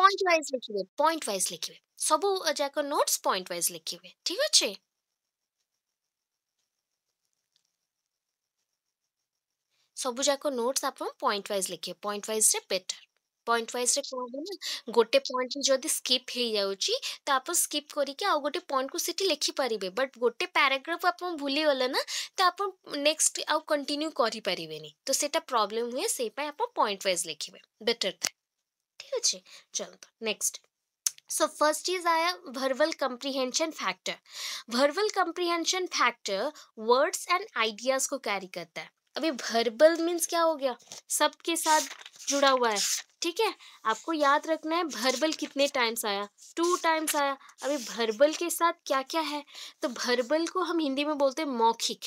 पॉइंट वाइज लिखिबे पॉइंट वाइज लिखिबे सब जाक नोट्स पॉइंट वाइज लिखिबे ठीक अछि सब जाक नोट्स आपन पॉइंट वाइज लिखिए पॉइंट वाइज रे बेटर पॉइंट वाइज रे कोन बने गोटे पॉइंट जे जदी स्किप हे जाउ आप स्किप करी आ गोटे पॉइंट को सिठी लिखि परिबे बट गोटे पैराग्राफ आपन भूली होले ना त आपन नेक्स्ट आ कंटिन्यू करी तो सेटा प्रॉब्लम हुए सेई पॉइंट वाइज लिखिबे बेटर था ठीक है चलो तो नेक्स्ट सो फर्स्ट is आया verbal comprehension factor verbal comprehension factor words and ideas को कैरी करता है अभी वर्बल means क्या हो गया शब्द के साथ जुड़ा हुआ है ठीक है आपको याद रखना है भरबल कितने टाइम्स आया टू टाइम्स आया अभी भरबल के साथ क्या क्या है तो भरबल को हम हिंदी में बोलते हैं मौखिक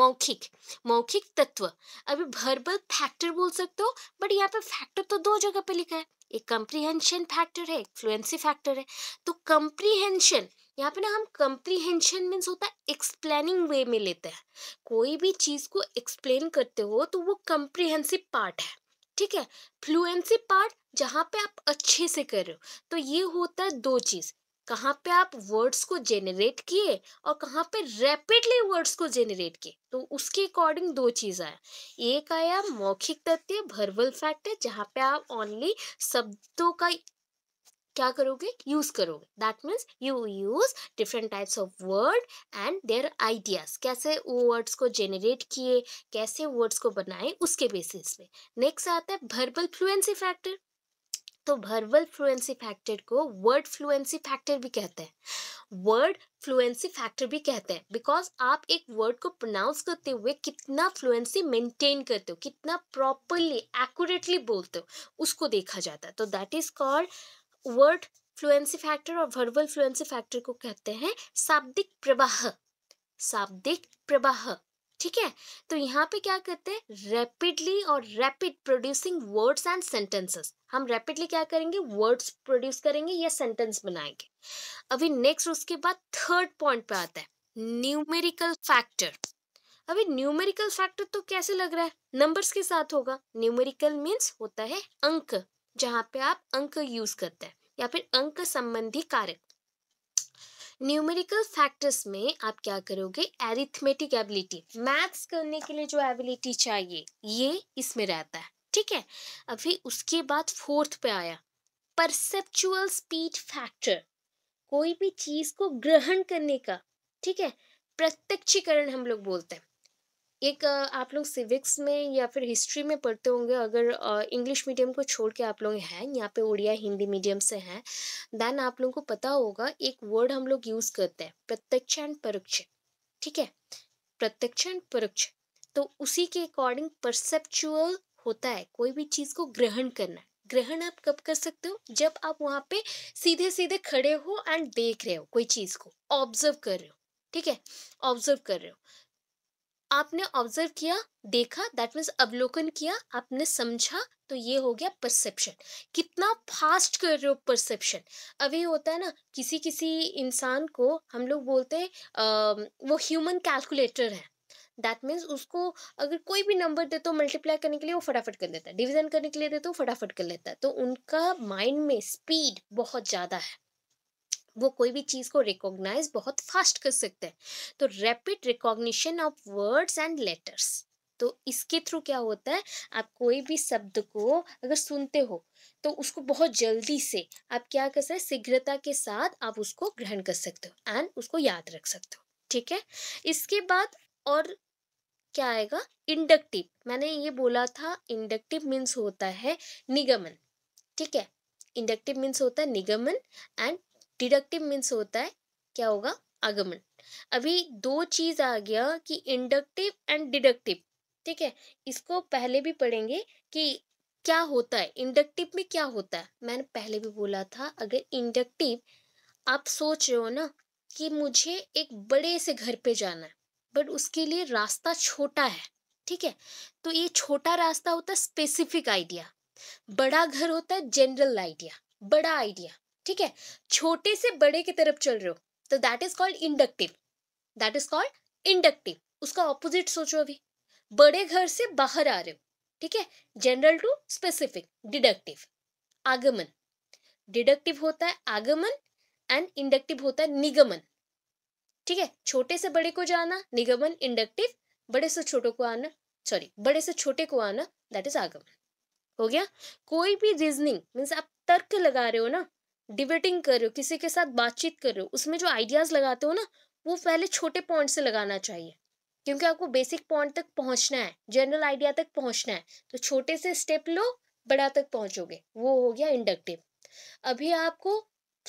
मौखिक मौखिक तत्व अभी भरबल फैक्टर बोल सकते हो बट यहाँ पे फैक्टर तो दो जगह पे लिखा है एक कंप्रीहेंशन फैक्टर है एक फ्लुएंसी फैक्टर है तो कंप्रीहेंशन यहाँ पे ना हम कंप्रीहेंशन मीन्स होता है एक्सप्लेनिंग वे में लेते हैं कोई भी चीज़ को एक्सप्लेन करते हो तो वो कंप्रीहेंसिव पार्ट है ठीक है फ्लुएंसी पार्ट जहाँ पे आप अच्छे से कर रहे हो तो ये होता है दो चीज़ कहाँ पे आप वर्ड्स को जेनरेट किए और कहाँ पे रैपिडली वर्ड्स को जेनरेट किए तो उसके अकॉर्डिंग दो चीज आया एक आया मौखिक तथ्य भरवल फैक्ट है जहाँ पे आप ओनली शब्दों का क्या करोगे यूज करोगे that means you use different types of word and their ideas कैसे वो वर्ड्स को जेनरेट किए कैसे वर्ड्स को बनाए उसके बेसिस पे नेक्स्ट आता है भरबल फ्लुएंसी फैक्टर तो वर्बल फ्लुएंसी फैक्टर को वर्ड फ्लुएंसी फैक्टर भी कहते हैं वर्ड फ्लुएंसी फैक्टर भी कहते हैं बिकॉज आप एक वर्ड को प्रोनाउंस करते हुए कितना फ्लुएंसी मेंटेन करते हो कितना प्रॉपरली एक्यूरेटली बोलते हो उसको देखा जाता है तो that is called word fluency factor और वर्बल फ्लुएंसी फैक्टर को कहते हैं शाब्दिक प्रवाह शाब्दिक प्रवाह ठीक है तो यहाँ पे क्या करते हैं रैपिडली और rapid producing words and sentences हम रैपिडली क्या करेंगे वर्ड्स प्रोड्यूस करेंगे या सेंटेंस बनाएंगे अभी नेक्स्ट उसके बाद थर्ड पॉइंट पे आता है न्यूमेरिकल फैक्टर अभी न्यूमेरिकल फैक्टर तो कैसे लग रहा है नंबर्स के साथ होगा न्यूमेरिकल मीन्स होता है अंक जहाँ पे आप अंक यूज करते हैं या फिर अंक संबंधी कारक न्यूमेरिकल फैक्टर्स में आप क्या करोगे एरिथमेटिक एबिलिटी मैथ्स करने के लिए जो एबिलिटी चाहिए ये इसमें रहता है ठीक है अभी उसके बाद फोर्थ पे आया परसेप्चुअल स्पीड फैक्टर कोई भी चीज़ को ग्रहण करने का ठीक है प्रत्यक्षीकरण हम लोग बोलते हैं एक आप लोग सिविक्स में या फिर हिस्ट्री में पढ़ते होंगे अगर इंग्लिश मीडियम को छोड़ के आप लोग हैं यहाँ पे उड़िया हिंदी मीडियम से हैं देन आप लोगों को पता होगा एक वर्ड हम लोग यूज़ करते हैं प्रत्यक्ष एंड परोक्ष ठीक है प्रत्यक्ष एंड परोक्ष तो उसी के अकॉर्डिंग परसेप्चुअल होता है कोई भी चीज़ को ग्रहण करना ग्रहण आप कब कर सकते हो जब आप वहाँ पे सीधे सीधे खड़े हो एंड देख रहे हो कोई चीज़ को ऑब्जर्व कर रहे हो ठीक है ऑब्जर्व कर रहे हो आपने ऑब्जर्व किया देखा दैट मीन्स अवलोकन किया आपने समझा तो ये हो गया परसेप्शन कितना फास्ट कर रहे हो परसेप्शन अभी होता है ना किसी किसी इंसान को हम लोग बोलते हैं वो ह्यूमन कैलकुलेटर है दैट मीन्स उसको अगर कोई भी नंबर दे तो मल्टीप्लाई करने के लिए वो फटाफट कर लेता है डिविजन करने के लिए दे तो फटाफट कर लेता है तो उनका माइंड में स्पीड बहुत ज़्यादा है वो कोई भी चीज़ को रिकॉग्नाइज बहुत फास्ट कर सकते हैं तो rapid recognition of words and letters तो इसके थ्रू क्या होता है आप कोई भी शब्द को अगर सुनते हो तो उसको बहुत जल्दी से आप क्या कर सकते शीघ्रता के साथ आप उसको ग्रहण कर सकते हो एंड उसको याद रख सकते हो ठीक है इसके बाद और क्या आएगा इंडक्टिव मैंने ये बोला था इंडक्टिव मीन्स होता है निगमन ठीक है इंडक्टिव मीन्स होता है निगमन एंड डिडक्टिव मीन्स होता है क्या होगा आगमन अभी दो चीज आ गया कि इंडक्टिव एंड डिडक्टिव ठीक है इसको पहले भी पढ़ेंगे कि क्या होता है इंडक्टिव में क्या होता है मैंने पहले भी बोला था अगर इंडक्टिव आप सोच रहे हो ना कि मुझे एक बड़े से घर पे जाना है बट उसके लिए रास्ता छोटा है ठीक है तो ये छोटा रास्ता होता है स्पेसिफिक आइडिया बड़ा घर होता है जनरल आइडिया बड़ा आइडिया ठीक है छोटे से बड़े की तरफ चल रहे हो तो that is called inductive that is called inductive उसका ऑपोजिट सोचो अभी बड़े घर से बाहर आ रहे हो ठीक है जनरल टू स्पेसिफिक डिडक्टिव आगमन डिडक्टिव होता है आगमन एंड इंडक्टिव होता है निगमन ठीक है छोटे से बड़े को जाना निगमन इंडक्टिव बड़े से छोटे को आना सॉरी बड़े से छोटे को आना दैट इज आगमन हो गया कोई भी रीजनिंग मीन्स आप तर्क लगा रहे हो ना डिबेटिंग कर रहे हो किसी के साथ बातचीत कर रहे हो उसमें जो आइडियाज़ लगाते हो ना वो पहले छोटे पॉइंट से लगाना चाहिए क्योंकि आपको बेसिक पॉइंट तक पहुंचना है जनरल आइडिया तक पहुंचना है तो छोटे से स्टेप लो बड़ा तक पहुंचोगे वो हो गया इंडक्टिव अभी आपको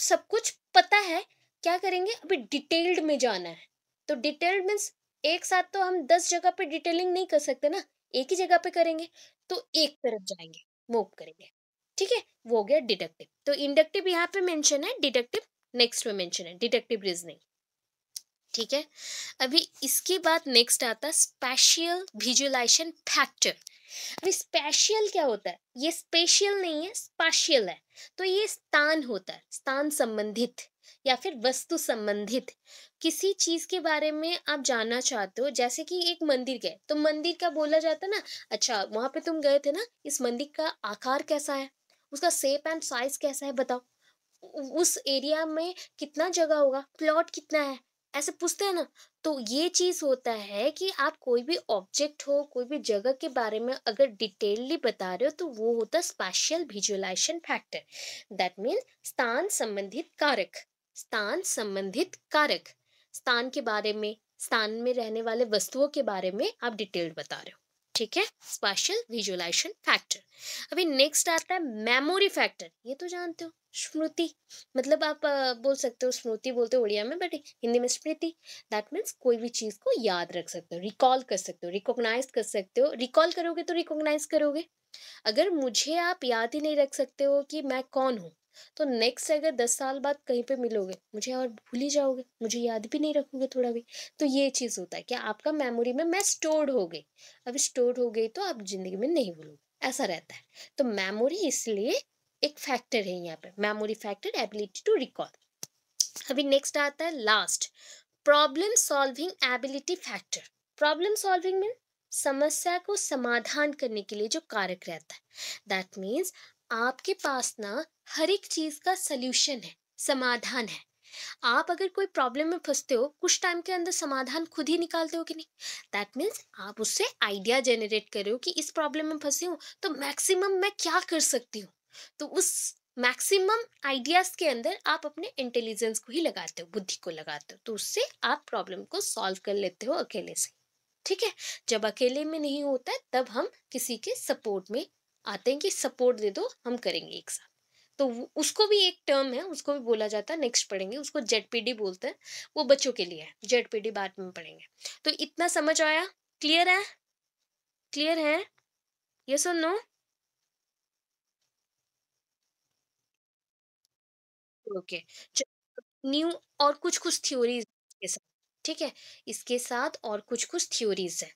सब कुछ पता है क्या करेंगे अभी डिटेल्ड में जाना है तो डिटेल्ड मीन्स एक साथ तो हम दस जगह पे डिटेलिंग नहीं कर सकते ना एक ही जगह पे करेंगे तो एक तरफ जाएंगे मूव करेंगे ठीक है वो हो गया डिडक्टिव तो इंडक्टिव यहाँ पे मेंशन है डिडक्टिव नेक्स्ट में मेंशन है डिडक्टिव रीजनिंग ठीक है अभी इसके बाद नेक्स्ट आता स्पेशियल विजुअलाइजेशन फैक्टर अभी स्पेशियल क्या होता है ये स्पेशियल नहीं है स्पेशियल है तो ये स्थान होता है स्थान संबंधित या फिर वस्तु संबंधित किसी चीज के बारे में आप जानना चाहते हो जैसे कि एक मंदिर गए तो मंदिर का बोला जाता ना अच्छा वहां पे तुम गए थे ना इस मंदिर का आकार कैसा है उसका सेप एंड साइज कैसा है बताओ उस एरिया में कितना जगह होगा प्लॉट कितना है ऐसे पूछते हैं ना तो ये चीज़ होता है कि आप कोई भी ऑब्जेक्ट हो कोई भी जगह के बारे में अगर डिटेलली बता रहे हो तो वो होता है special visualization factor that mean स्थान संबंधित कारक स्थान संबंधित कारक स्थान के बारे में स्थान में रहने वाले वस्तुओं के बारे में आप डिटेल्ड बता रहे हो ठीक है स्पेशल विजुअलाइजेशन फैक्टर अभी नेक्स्ट आता है मेमोरी फैक्टर ये तो जानते हो स्मृति मतलब आप बोल सकते हो स्मृति बोलते हो उड़िया में बट हिंदी में स्मृति दैट मीन्स कोई भी चीज़ को याद रख सकते हो रिकॉल कर सकते हो रिकॉग्नाइज कर सकते हो रिकॉल करोगे तो रिकॉग्नाइज करोगे अगर मुझे आप याद ही नहीं रख सकते हो कि मैं कौन हूँ तो नेक्स्ट अगर दस साल बाद कहीं पे मिलोगे मुझे और भूल ही जाओगे मुझे याद भी नहीं रखोगे थोड़ा भी तो ये चीज़ होता है कि आपका मेमोरी में मैं स्टोर्ड हो गई अब स्टोर्ड हो गई तो आप ज़िंदगी में नहीं भूलोगे ऐसा रहता है तो मेमोरी इसलिए एक फैक्टर है यहाँ पे memory factor ability to recall अभी नेक्स्ट आता है last problem solving ability factor problem solving में समस्या को समाधान करने के लिए जो कारक रहता है दैट मीन्स आपके पास ना हर एक चीज का सल्यूशन है समाधान है आप अगर कोई प्रॉब्लम में फंसते हो कुछ टाइम के अंदर समाधान खुद ही निकालते हो कि नहीं दैट मीन्स आप उससे आइडिया जेनरेट कर रहे हो कि इस प्रॉब्लम में फंसी हूँ तो मैक्सिमम मैं क्या कर सकती हूँ तो उस मैक्सिमम आइडियाज़ के अंदर आप अपने इंटेलिजेंस को ही लगाते हो बुद्धि को लगाते हो तो उससे आप प्रॉब्लम को सॉल्व कर लेते हो अकेले से ठीक है जब अकेले में नहीं होता है तब हम किसी के सपोर्ट में आते हैं कि सपोर्ट दे दो हम करेंगे एक साथ तो उसको भी एक टर्म है उसको भी बोला जाता है नेक्स्ट पढ़ेंगे उसको जेड बोलते हैं वो बच्चों के लिए है जेड बाद में पढ़ेंगे तो इतना समझ आया क्लियर है क्लियर है ये सुन नो ओके न्यू और कुछ कुछ थ्योरीज के साथ ठीक है इसके साथ और कुछ कुछ थ्योरीज है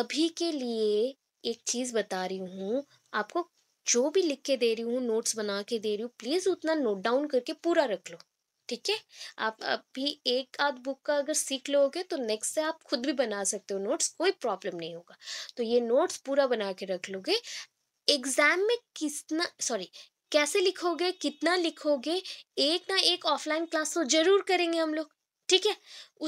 अभी के लिए एक चीज़ बता रही हूँ आपको जो भी लिख के दे रही हूँ नोट्स बना के दे रही हूँ प्लीज़ उतना नोट डाउन करके पूरा रख लो ठीक है आप अभी एक आध बुक का अगर सीख लोगे तो नेक्स्ट से आप खुद भी बना सकते हो नोट्स कोई प्रॉब्लम नहीं होगा तो ये नोट्स पूरा बना के रख लोगे एग्ज़ाम में कितना सॉरी कैसे लिखोगे कितना लिखोगे एक ना एक ऑफलाइन क्लास तो जरूर करेंगे हम लोग ठीक है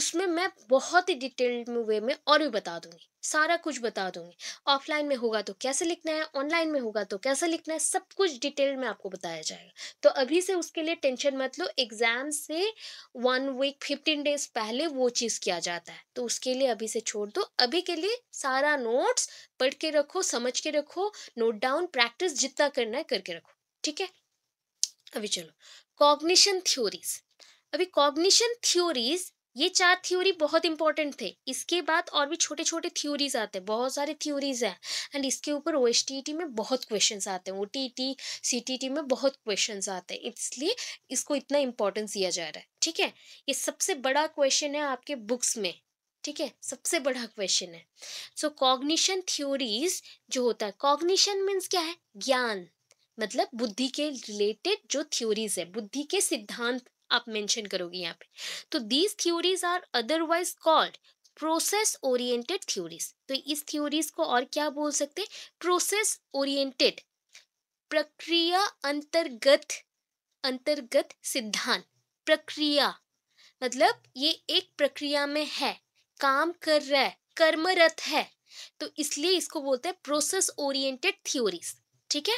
उसमें मैं बहुत ही डिटेल्ड वे में और भी बता दूंगी सारा कुछ बता दूंगी ऑफलाइन में होगा तो कैसे लिखना है ऑनलाइन में होगा तो कैसे लिखना है सब कुछ डिटेल में आपको बताया जाएगा तो अभी से उसके लिए टेंशन मत लो एग्जाम से वन वीक फिफ्टीन डेज पहले वो चीज़ किया जाता है तो उसके लिए अभी से छोड़ दो अभी के लिए सारा नोट्स पढ़ के रखो समझ के रखो नोट डाउन प्रैक्टिस जितना करना है करके रखो ठीक है अभी चलो कॉग्निशन थ्योरीज अभी कॉग्निशन थ्योरीज ये चार थ्योरी बहुत इंपॉर्टेंट थे इसके बाद और भी छोटे छोटे थ्योरीज आते हैं बहुत सारे थ्योरीज हैं एंड इसके ऊपर ओ में बहुत क्वेश्चन आते हैं ओ टी में बहुत क्वेश्चन आते हैं इसलिए इसको इतना इंपॉर्टेंस दिया जा रहा है ठीक है ये सबसे बड़ा क्वेश्चन है आपके बुक्स में ठीक है सबसे बड़ा क्वेश्चन है सो कॉग्निशन थ्योरीज जो होता है कॉग्निशन मीन्स क्या है ज्ञान मतलब बुद्धि के रिलेटेड जो थ्योरीज है बुद्धि के सिद्धांत आप मेंशन करोगे यहाँ पे तो these theories are otherwise called process oriented theories तो इस थ्योरीज को और क्या बोल सकते हैं प्रोसेस ओरिएंटेड प्रक्रिया अंतर्गत अंतर्गत सिद्धांत प्रक्रिया मतलब ये एक प्रक्रिया में है काम कर रहा है कर्मरत है तो इसलिए इसको बोलते हैं प्रोसेस ओरिएंटेड थ्योरीज ठीक है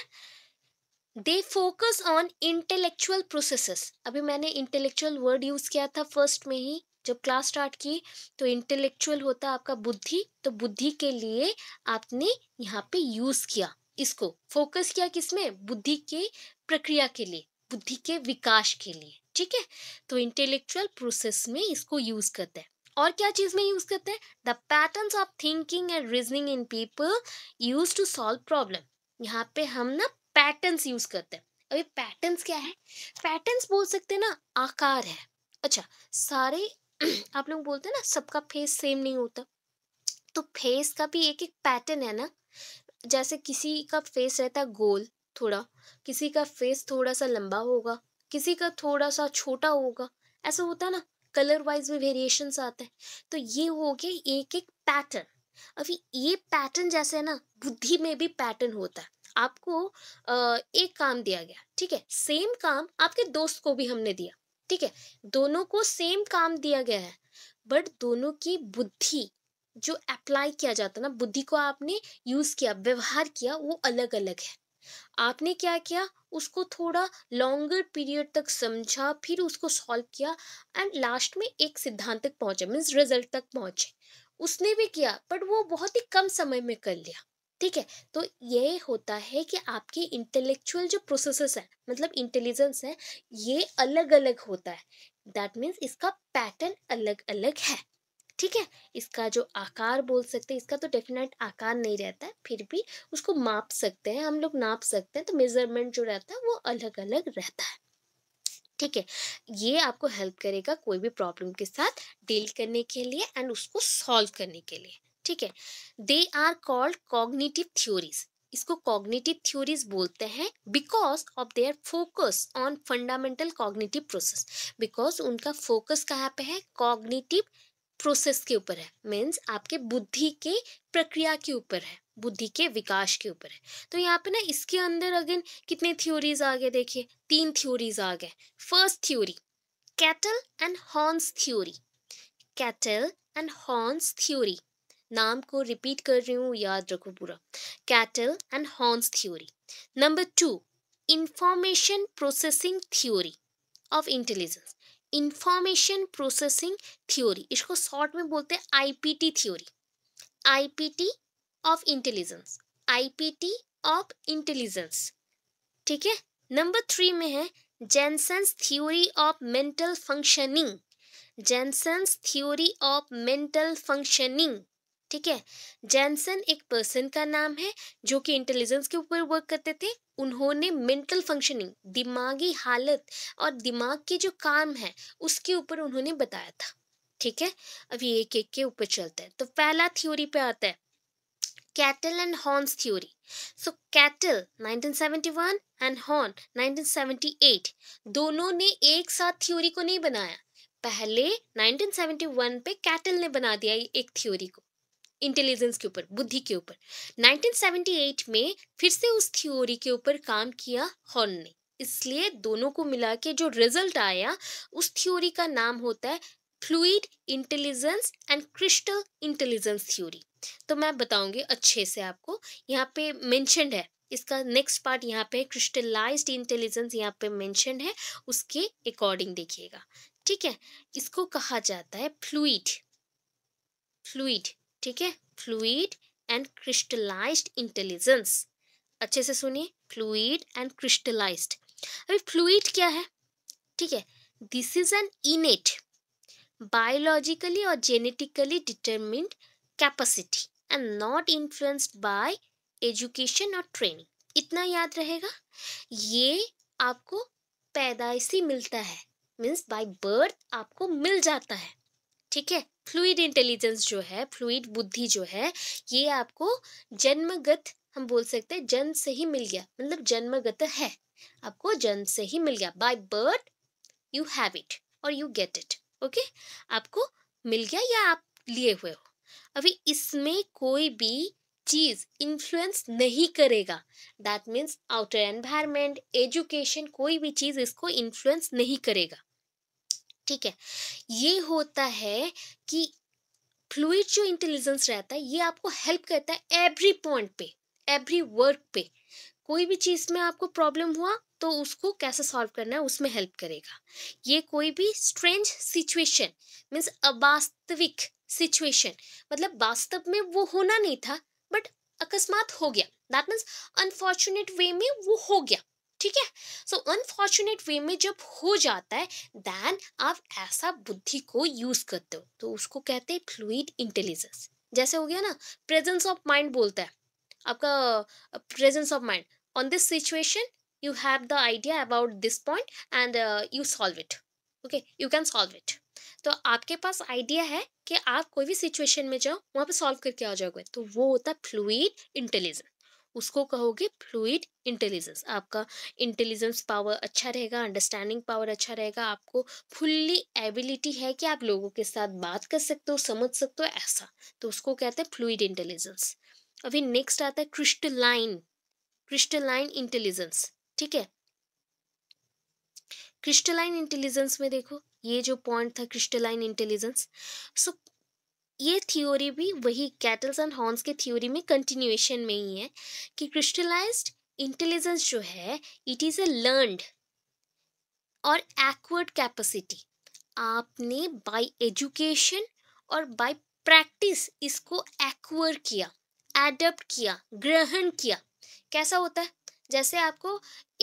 they focus on intellectual processes अभी मैंने इंटेलेक्चुअल वर्ड यूज़ किया था फर्स्ट में ही जब क्लास स्टार्ट की तो इंटेलेक्चुअल होता आपका बुद्धि तो बुद्धि के लिए आपने यहाँ पे यूज़ किया इसको फोकस किया किसमें बुद्धि के प्रक्रिया के लिए बुद्धि के विकास के लिए ठीक है तो इंटेलेक्चुअल प्रोसेस में इसको यूज़ करते हैं और क्या चीज़ में यूज़ करते हैं the pattern of thinking and reasoning in people use to solve problem यहाँ पे हम ना पैटर्न्स यूज करते हैं अभी पैटर्न्स क्या है पैटर्न्स बोल सकते हैं ना आकार है अच्छा सारे आप लोग बोलते हैं ना सबका फेस सेम नहीं होता तो फेस का भी एक एक पैटर्न है ना जैसे किसी का फेस रहता है गोल थोड़ा किसी का फेस थोड़ा सा लंबा होगा किसी का थोड़ा सा छोटा होगा ऐसा होता है ना कलर वाइज में वेरिएशन आते हैं तो ये हो गया एक एक पैटर्न अभी ये पैटर्न जैसे है ना बुद्धि में भी पैटर्न होता है आपको एक काम दिया गया ठीक है सेम काम आपके दोस्त को भी हमने दिया ठीक है दोनों को सेम काम दिया गया है बट दोनों की बुद्धि जो अप्लाई किया जाता ना बुद्धि को आपने यूज किया व्यवहार किया वो अलग अलग है आपने क्या किया उसको थोड़ा लॉन्गर पीरियड तक समझा फिर उसको सॉल्व किया एंड लास्ट में एक सिद्धांत तक पहुंचे मीन्स रिजल्ट तक पहुंचे उसने भी किया बट वो बहुत ही कम समय में कर लिया ठीक है तो ये होता है कि आपके इंटेलेक्चुअल जो प्रोसेसेस है मतलब इंटेलिजेंस है ये अलग अलग होता है दैट मीन्स इसका पैटर्न अलग अलग है ठीक है इसका जो आकार बोल सकते हैं इसका तो डेफिनेट आकार नहीं रहता है फिर भी उसको माप सकते हैं हम लोग नाप सकते हैं तो मेजरमेंट जो रहता है वो अलग अलग रहता है ठीक है ये आपको हेल्प करेगा कोई भी प्रॉब्लम के साथ डील करने के लिए एंड उसको सॉल्व करने के लिए ठीक है they are called cognitive theories इसको कॉग्निटिव थ्योरीज बोलते हैं because of their focus on fundamental cognitive process because उनका फोकस कहाँ पे है कॉग्निटिव प्रोसेस के ऊपर है मीन्स आपके बुद्धि के प्रक्रिया के ऊपर है बुद्धि के विकास के ऊपर है तो यहाँ पे ना इसके अंदर अगेन कितने थ्योरीज आ गए देखिए तीन थ्योरीज आ गए first theory Cattell and Horn's theory Cattell and Horn's theory नाम को रिपीट कर रही हूँ याद रखो पूरा Cattell and Horn's theory number two information processing theory of intelligence information processing theory इसको शॉर्ट में बोलते हैं IPT theory IPT of intelligence IPT of intelligence ठीक है नंबर थ्री में है Jensen's theory of mental functioning Jensen's theory of mental functioning ठीक है जैनसन एक पर्सन का नाम है जो कि इंटेलिजेंस के ऊपर वर्क करते थे उन्होंने मेंटल फंक्शनिंग दिमागी हालत और दिमाग के जो काम है उसके ऊपर उन्होंने बताया था ठीक है अभी एक एक के ऊपर चलते हैं तो पहला थ्योरी पे आता है Cattell and Horn's theory so Cattell 1971 and Horn 1978 दोनों ने एक साथ थ्योरी को नहीं बनाया पहले 1971 पे कैटल ने बना दिया एक थ्योरी को इंटेलिजेंस के ऊपर बुद्धि के ऊपर 1978 में फिर से उस थ्योरी के ऊपर काम किया हॉर्न ने इसलिए दोनों को मिला के जो रिजल्ट आया उस थ्योरी का नाम होता है fluid intelligence and crystal intelligence theory तो मैं बताऊंगी अच्छे से आपको यहाँ पे मेंशनड है इसका नेक्स्ट पार्ट यहाँ पे क्रिस्टलाइज इंटेलिजेंस यहाँ पे मैंशन है उसके अकॉर्डिंग देखिएगा ठीक है इसको कहा जाता है फ्लूड फ्लूड ठीक है फ्लूड एंड क्रिस्टलाइज इंटेलिजेंस अच्छे से सुनिए फ्लूड एंड क्रिस्टलाइज्ड अभी फ्लूड क्या है ठीक है this is an innate biologically और genetically determined capacity and not influenced by education और ट्रेनिंग इतना याद रहेगा ये आपको पैदाइशी मिलता है मीन्स बाय बर्थ आपको मिल जाता है ठीक है फ्लूड इंटेलिजेंस जो है फ्लूड बुद्धि जो है ये आपको जन्मगत हम बोल सकते हैं जन्म से ही मिल गया मतलब जन्मगत है आपको जन्म से ही मिल गया by birth you have it और यू गेट इट ओके आपको मिल गया या आप लिए हुए हो अभी इसमें कोई भी चीज इन्फ्लुएंस नहीं करेगा that means outer environment education कोई भी चीज इसको इन्फ्लुएंस नहीं करेगा ठीक है ये होता है कि फ्लूड जो इंटेलिजेंस रहता है ये आपको हेल्प करता है एवरी पॉइंट पे एवरी वर्क पे कोई भी चीज़ में आपको प्रॉब्लम हुआ तो उसको कैसे सॉल्व करना है उसमें हेल्प करेगा ये कोई भी स्ट्रेंज सिचुएशन मीन्स अवास्तविक सिचुएशन मतलब वास्तव में वो होना नहीं था बट अकस्मात हो गया दैट मीन्स अनफॉर्चुनेट वे में वो हो गया ठीक है सो अनफॉर्चुनेट वे में जब हो जाता है देन आप ऐसा बुद्धि को यूज करते हो तो उसको कहते हैं फ्लूड इंटेलिजेंस जैसे हो गया ना प्रेजेंस ऑफ माइंड बोलता है आपका presence of mind on this situation you have the idea about this point and you solve it okay you can solve it तो आपके पास आइडिया है कि आप कोई भी सिचुएशन में जाओ वहाँ पे सॉल्व करके आ जाओगे तो वो होता है फ्लूड इंटेलिजेंस उसको कहोगे फ्लूड इंटेलिजेंस आपका इंटेलिजेंस पावर अच्छा रहेगा अंडरस्टैंडिंग पावर अच्छा रहेगा आपको फुल्ली एबिलिटी है कि आप लोगों के साथ बात कर सकते हो समझ सकते हो ऐसा तो उसको कहते हैं फ्लूड इंटेलिजेंस अभी नेक्स्ट आता है क्रिस्टलाइन क्रिस्टलाइन इंटेलिजेंस ठीक है क्रिस्टलाइन इंटेलिजेंस में देखो ये जो पॉइंट था क्रिस्टलाइन इंटेलिजेंस सो ये थ्योरी भी वही कैटल्स एंड हॉर्न्स के थ्योरी में कंटिन्यूएशन में ही है कि क्रिस्टलाइज्ड इंटेलिजेंस जो है इट इज़ ए लर्नड और एक्वर्ड कैपेसिटी आपने बाय एजुकेशन और बाय प्रैक्टिस इसको एक्वर किया एडप्ट किया ग्रहण किया कैसा होता है जैसे आपको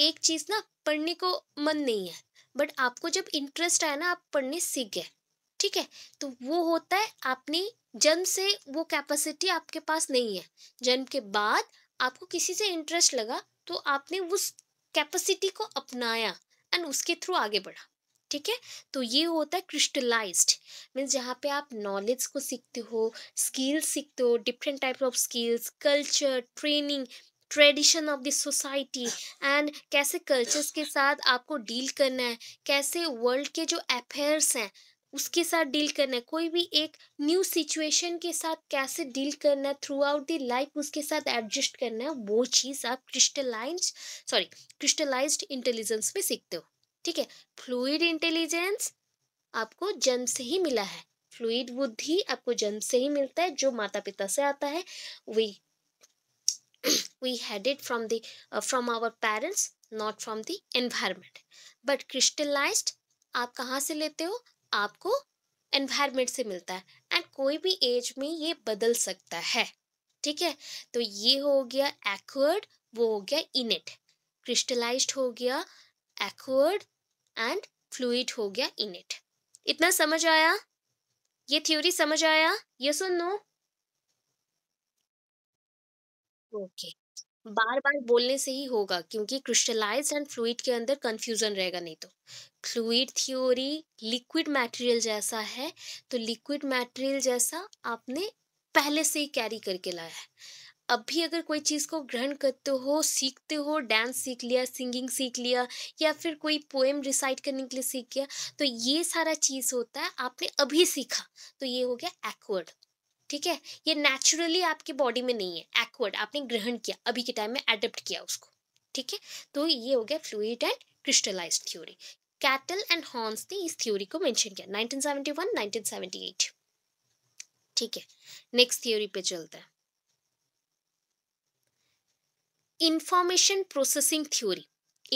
एक चीज़ ना पढ़ने को मन नहीं है बट आपको जब इंटरेस्ट आया ना आप पढ़ने सीख गए ठीक है तो वो होता है आपने जन्म से वो कैपेसिटी आपके पास नहीं है जन्म के बाद आपको किसी से इंटरेस्ट लगा तो आपने उस कैपेसिटी को अपनाया एंड उसके थ्रू आगे बढ़ा ठीक है तो ये होता है क्रिस्टलाइज्ड मीन्स जहाँ पे आप नॉलेज को सीखते हो स्किल्स सीखते हो different type of skills culture training tradition of the society and कैसे कल्चर्स के साथ आपको डील करना है कैसे वर्ल्ड के जो अफेयर्स हैं उसके साथ डील करना है कोई भी एक न्यू सिचुएशन के साथ कैसे डील करना है थ्रू आउट दी लाइफ उसके साथ एडजस्ट करना है वो चीज़ आप क्रिस्टलाइज सॉरी क्रिस्टलाइज इंटेलिजेंस में सीखते हो ठीक है फ्लूड इंटेलिजेंस आपको जन्म से ही मिला है फ्लूड बुद्धि आपको जन्म से ही मिलता है जो माता पिता से आता है we we had it from the from our parents not from the environment but crystallized आप कहाँ से लेते हो आपको एनवायरमेंट से मिलता है एंड कोई भी एज में ये बदल सकता है ठीक है तो ये हो गया एक्वर्ड वो हो गया इनेट क्रिस्टलाइज्ड हो गया एक्वर्ड एंड फ्लूड हो गया इनेट इतना समझ आया ये थ्योरी समझ आया ये सुन नो ओके बार बार बोलने से ही होगा क्योंकि क्रिस्टलाइज एंड फ्लूड के अंदर कंफ्यूजन रहेगा नहीं तो फ्लूड थ्योरी लिक्विड मटेरियल जैसा है तो लिक्विड मटेरियल जैसा आपने पहले से ही कैरी करके लाया है अब भी अगर कोई चीज़ को ग्रहण करते हो सीखते हो डांस सीख लिया सिंगिंग सीख लिया या फिर कोई पोएम रिसाइट करने के लिए सीख गया तो ये सारा चीज़ होता है आपने अभी सीखा तो ये हो गया एक्वर्ड ठीक है ये नेचुरली आपकी बॉडी में नहीं है एक्वर्ड आपने ग्रहण किया अभी के टाइम में एडेप्ट किया उसको ठीक है तो ये हो गया fluid and crystallize theory Cattell and Horn's ने इस थ्योरी को मैंशन किया नाइनटीन 1978 ठीक है नेक्स्ट थ्योरी पे चलते हैं information processing theory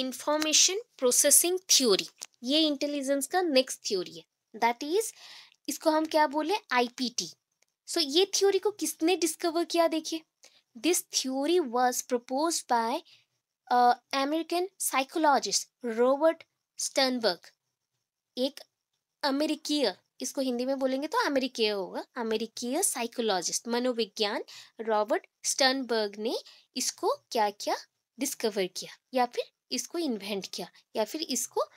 information processing theory ये इंटेलिजेंस का नेक्स्ट थ्योरी है दैट इज इसको हम क्या बोले आईपीटी सो so, ये थ्योरी को किसने डिस्कवर किया देखिए this theory was propose by American psychologist Robert Sternberg एक अमेरिकीय इसको हिंदी में बोलेंगे तो अमेरिकीय होगा अमेरिकीय साइकोलॉजिस्ट मनोविज्ञान रॉबर्ट स्टर्नबर्ग ने इसको क्या क्या डिस्कवर किया या फिर इसको इन्वेंट किया या फिर इसको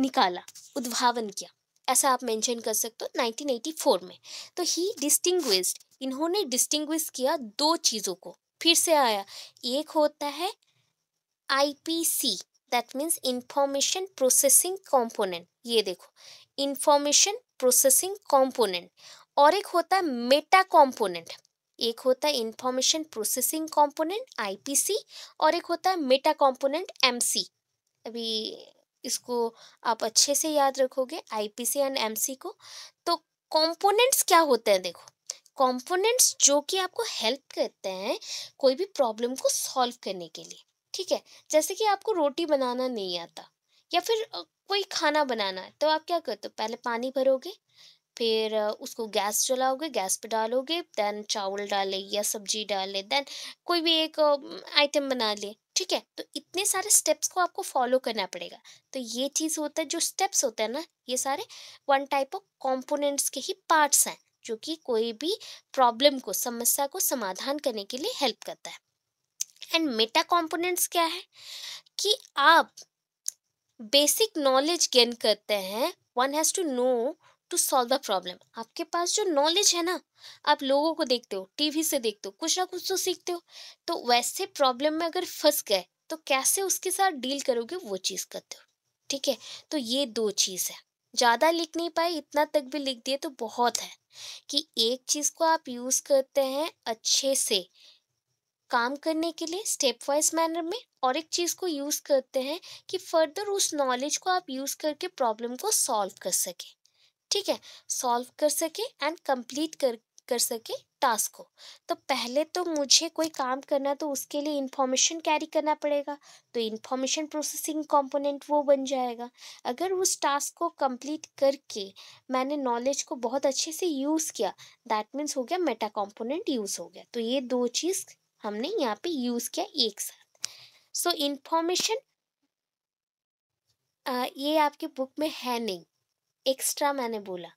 निकाला उद्भावन किया ऐसा आप मेंशन कर सकते हो 1984 में तो ही डिस्टिंग्विश्ड इन्होंने डिस्टिंग्विश किया दो चीज़ों को फिर से आया एक होता है IPC that means information processing component ये देखो इंफॉर्मेशन प्रोसेसिंग कंपोनेंट और एक होता है मेटा कंपोनेंट एक होता है इंफॉर्मेशन प्रोसेसिंग कंपोनेंट आईपीसी और एक होता है मेटा कंपोनेंट एमसी अभी इसको आप अच्छे से याद रखोगे आईपीसी एंड एमसी को तो कंपोनेंट्स क्या होते हैं देखो कंपोनेंट्स जो कि आपको हेल्प करते हैं कोई भी प्रॉब्लम को सॉल्व करने के लिए ठीक है जैसे कि आपको रोटी बनाना नहीं आता या फिर कोई खाना बनाना है तो आप क्या करते हो पहले पानी भरोगे फिर उसको गैस जलाओगे गैस पे डालोगे देन चावल डाले या सब्जी डाले देन कोई भी एक आइटम बना ले ठीक है तो इतने सारे स्टेप्स को आपको फॉलो करना पड़ेगा तो ये चीज़ होता है जो स्टेप्स होते हैं ना ये सारे वन टाइप ऑफ कॉम्पोनेंट्स के ही पार्ट्स हैं जो कि कोई भी प्रॉब्लम को समस्या को समाधान करने के लिए हेल्प करता है एंड मेटा कॉम्पोनेंट्स क्या है कि आप बेसिक नॉलेज गेन करते हैं one has to know to solve the problem आपके पास जो नॉलेज है ना आप लोगों को देखते हो टीवी से देखते हो कुछ ना कुछ तो सीखते हो तो वैसे प्रॉब्लम में अगर फंस गए तो कैसे उसके साथ डील करोगे वो चीज़ करते हो ठीक है तो ये दो चीज़ है ज़्यादा लिख नहीं पाए इतना तक भी लिख दिए तो बहुत है कि एक चीज़ को आप यूज़ करते हैं अच्छे से काम करने के लिए स्टेप वाइज मैनर में और एक चीज़ को यूज़ करते हैं कि फर्दर उस नॉलेज को आप यूज़ करके प्रॉब्लम को सॉल्व कर सकें ठीक है सॉल्व कर सके एंड कंप्लीट कर कर सके टास्क को तो पहले तो मुझे कोई काम करना तो उसके लिए इन्फॉर्मेशन कैरी करना पड़ेगा तो इन्फॉर्मेशन प्रोसेसिंग कंपोनेंट वो बन जाएगा अगर उस टास्क को कंप्लीट करके मैंने नॉलेज को बहुत अच्छे से यूज़ किया दैट मीन्स हो गया मेटा कंपोनेंट यूज़ हो गया तो ये दो चीज़ हमने यहाँ पे यूज़ किया एक साथ सो so, इन्फॉर्मेशन ये आपके बुक में है नहीं एक्स्ट्रा मैंने बोला